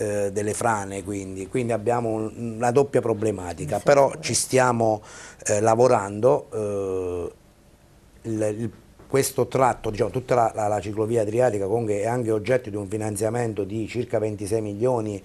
eh, delle frane, quindi, quindi abbiamo una doppia problematica, però ci stiamo eh, lavorando, eh, il, il, questo tratto, diciamo, tutta la, la, la, ciclovia adriatica comunque è anche oggetto di un finanziamento di circa 26 milioni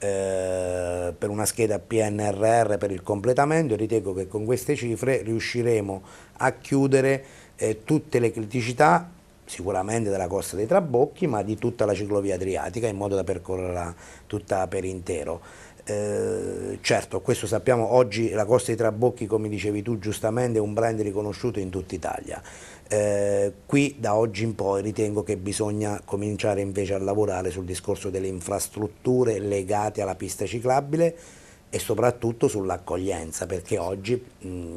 eh, per una scheda PNRR per il completamento, ritengo che con queste cifre riusciremo a chiudere eh, tutte le criticità sicuramente della costa dei Trabocchi, ma di tutta la ciclovia adriatica in modo da percorrerla tutta per intero. Eh, certo, questo sappiamo oggi, la Costa dei Trabocchi, come dicevi tu giustamente, è un brand riconosciuto in tutta Italia. Eh, qui da oggi in poi ritengo che bisogna cominciare invece a lavorare sul discorso delle infrastrutture legate alla pista ciclabile e soprattutto sull'accoglienza, perché oggi... Mh,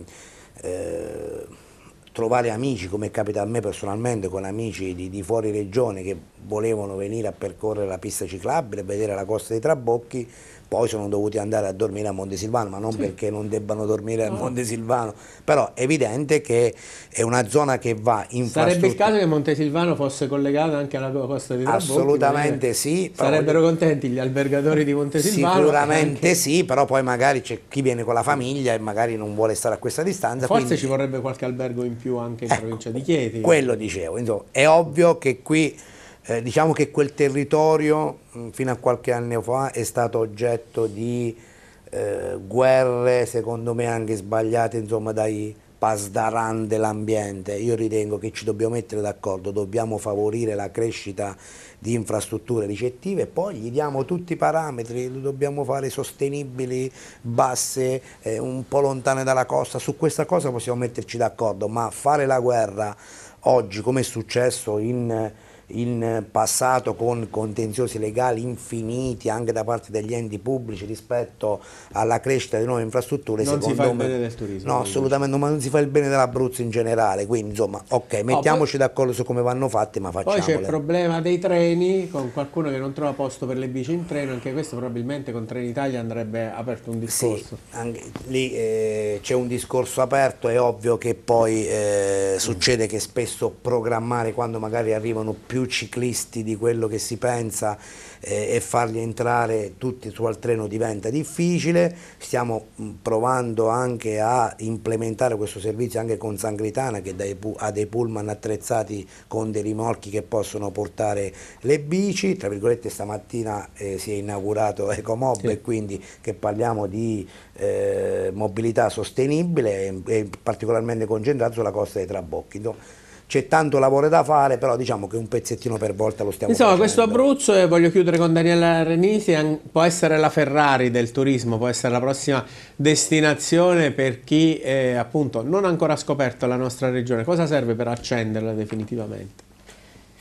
eh, trovare amici, come capita a me personalmente, con amici di, di, fuori regione che volevano venire a percorrere la pista ciclabile, vedere la costa dei Trabocchi, poi sono dovuti andare a dormire a Montesilvano, ma non sì. perché non debbano dormire no. a Montesilvano, però è evidente che è una zona che va in Sarebbe il caso che Montesilvano fosse collegata anche alla costa di Trabocchi? Assolutamente sì. Eh, sarebbero voglio... contenti gli albergatori di Montesilvano? Sicuramente anche... sì, però poi magari c'è chi viene con la famiglia e magari non vuole stare a questa distanza. Forse quindi... ci vorrebbe qualche albergo in più anche in ecco, provincia di Chieti. Quello dicevo, insomma, è ovvio che qui eh, diciamo che quel territorio mm, fino a qualche anno fa è stato oggetto di eh, guerre, secondo me anche sbagliate, insomma, dai pasdaran dell'ambiente. Io ritengo che ci dobbiamo mettere d'accordo, dobbiamo favorire la crescita di infrastrutture ricettive poi gli diamo tutti i parametri, li dobbiamo fare sostenibili, basse, eh, un po' lontane dalla costa. Su questa cosa possiamo metterci d'accordo, ma fare la guerra oggi, come è successo in in passato con contenziosi legali infiniti anche da parte degli enti pubblici rispetto alla crescita di nuove infrastrutture non si fa il bene del turismo no assolutamente ma non si fa il bene dell'Abruzzo in generale quindi insomma ok mettiamoci oh, d'accordo su come vanno fatte ma facciamo. poi c'è il problema dei treni con qualcuno che non trova posto per le bici in treno anche questo probabilmente con Trenitalia andrebbe aperto un discorso sì, anche, lì eh, c'è un discorso aperto è ovvio che poi eh, succede che spesso programmare quando magari arrivano più ciclisti di quello che si pensa eh, e farli entrare tutti su al treno diventa difficile, stiamo mm, provando anche a implementare questo servizio anche con Sangritana che dai, ha dei pullman attrezzati con dei rimorchi che possono portare le bici, tra virgolette stamattina eh, si è inaugurato Ecomob sì. e quindi che parliamo di eh, mobilità sostenibile e, e particolarmente concentrato sulla costa dei Trabocchi c'è tanto lavoro da fare, però diciamo che un pezzettino per volta lo stiamo Insomma, facendo. questo Abruzzo, e voglio chiudere con Daniela Renisi, può essere la Ferrari del turismo, può essere la prossima destinazione per chi è, eh, appunto non ha ancora scoperto la nostra regione. Cosa serve per accenderla definitivamente?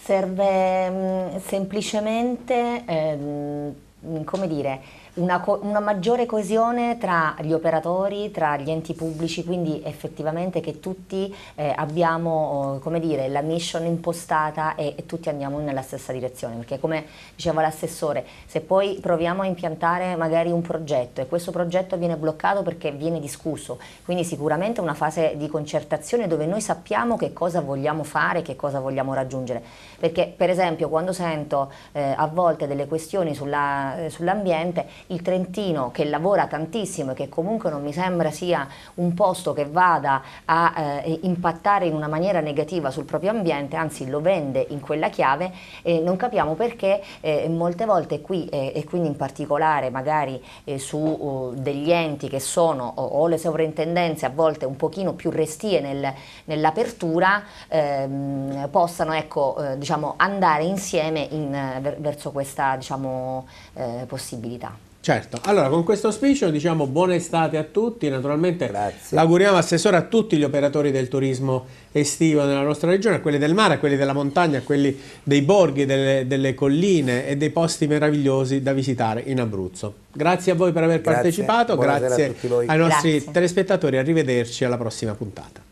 Serve mh, mm, semplicemente, ehm, come dire, una, una, maggiore coesione tra gli operatori, tra gli enti pubblici, quindi effettivamente che tutti eh, abbiamo oh, dire, la mission impostata e, e, tutti andiamo nella stessa direzione, perché come diceva l'assessore, se poi proviamo a impiantare magari un progetto e questo progetto viene bloccato perché viene discusso, quindi sicuramente una fase di concertazione dove noi sappiamo che cosa vogliamo fare, che cosa vogliamo raggiungere, perché per esempio quando sento eh, a volte delle questioni eh, sull'ambiente, il Trentino che lavora tantissimo e che comunque non mi sembra sia un posto che vada a eh, impattare in una maniera negativa sul proprio ambiente, anzi lo vende in quella chiave, eh, non capiamo perché eh, molte volte qui e quindi in particolare magari eh, su uh, degli enti che sono o, o, le sovrintendenze a volte un pochino più restie nel, nell'apertura ehm, possano ecco, eh, diciamo, andare insieme in, eh, verso questa diciamo, eh, possibilità. Certo, allora con questo auspicio diciamo buona estate a tutti, naturalmente Grazie. l'auguriamo assessore a tutti gli operatori del turismo estivo nella nostra regione, a quelli del mare, a quelli della montagna, a quelli dei borghi, delle, delle colline e dei posti meravigliosi da visitare in Abruzzo. Grazie a voi per aver Grazie. partecipato, Buonasera Grazie ai nostri Grazie. telespettatori, arrivederci alla prossima puntata.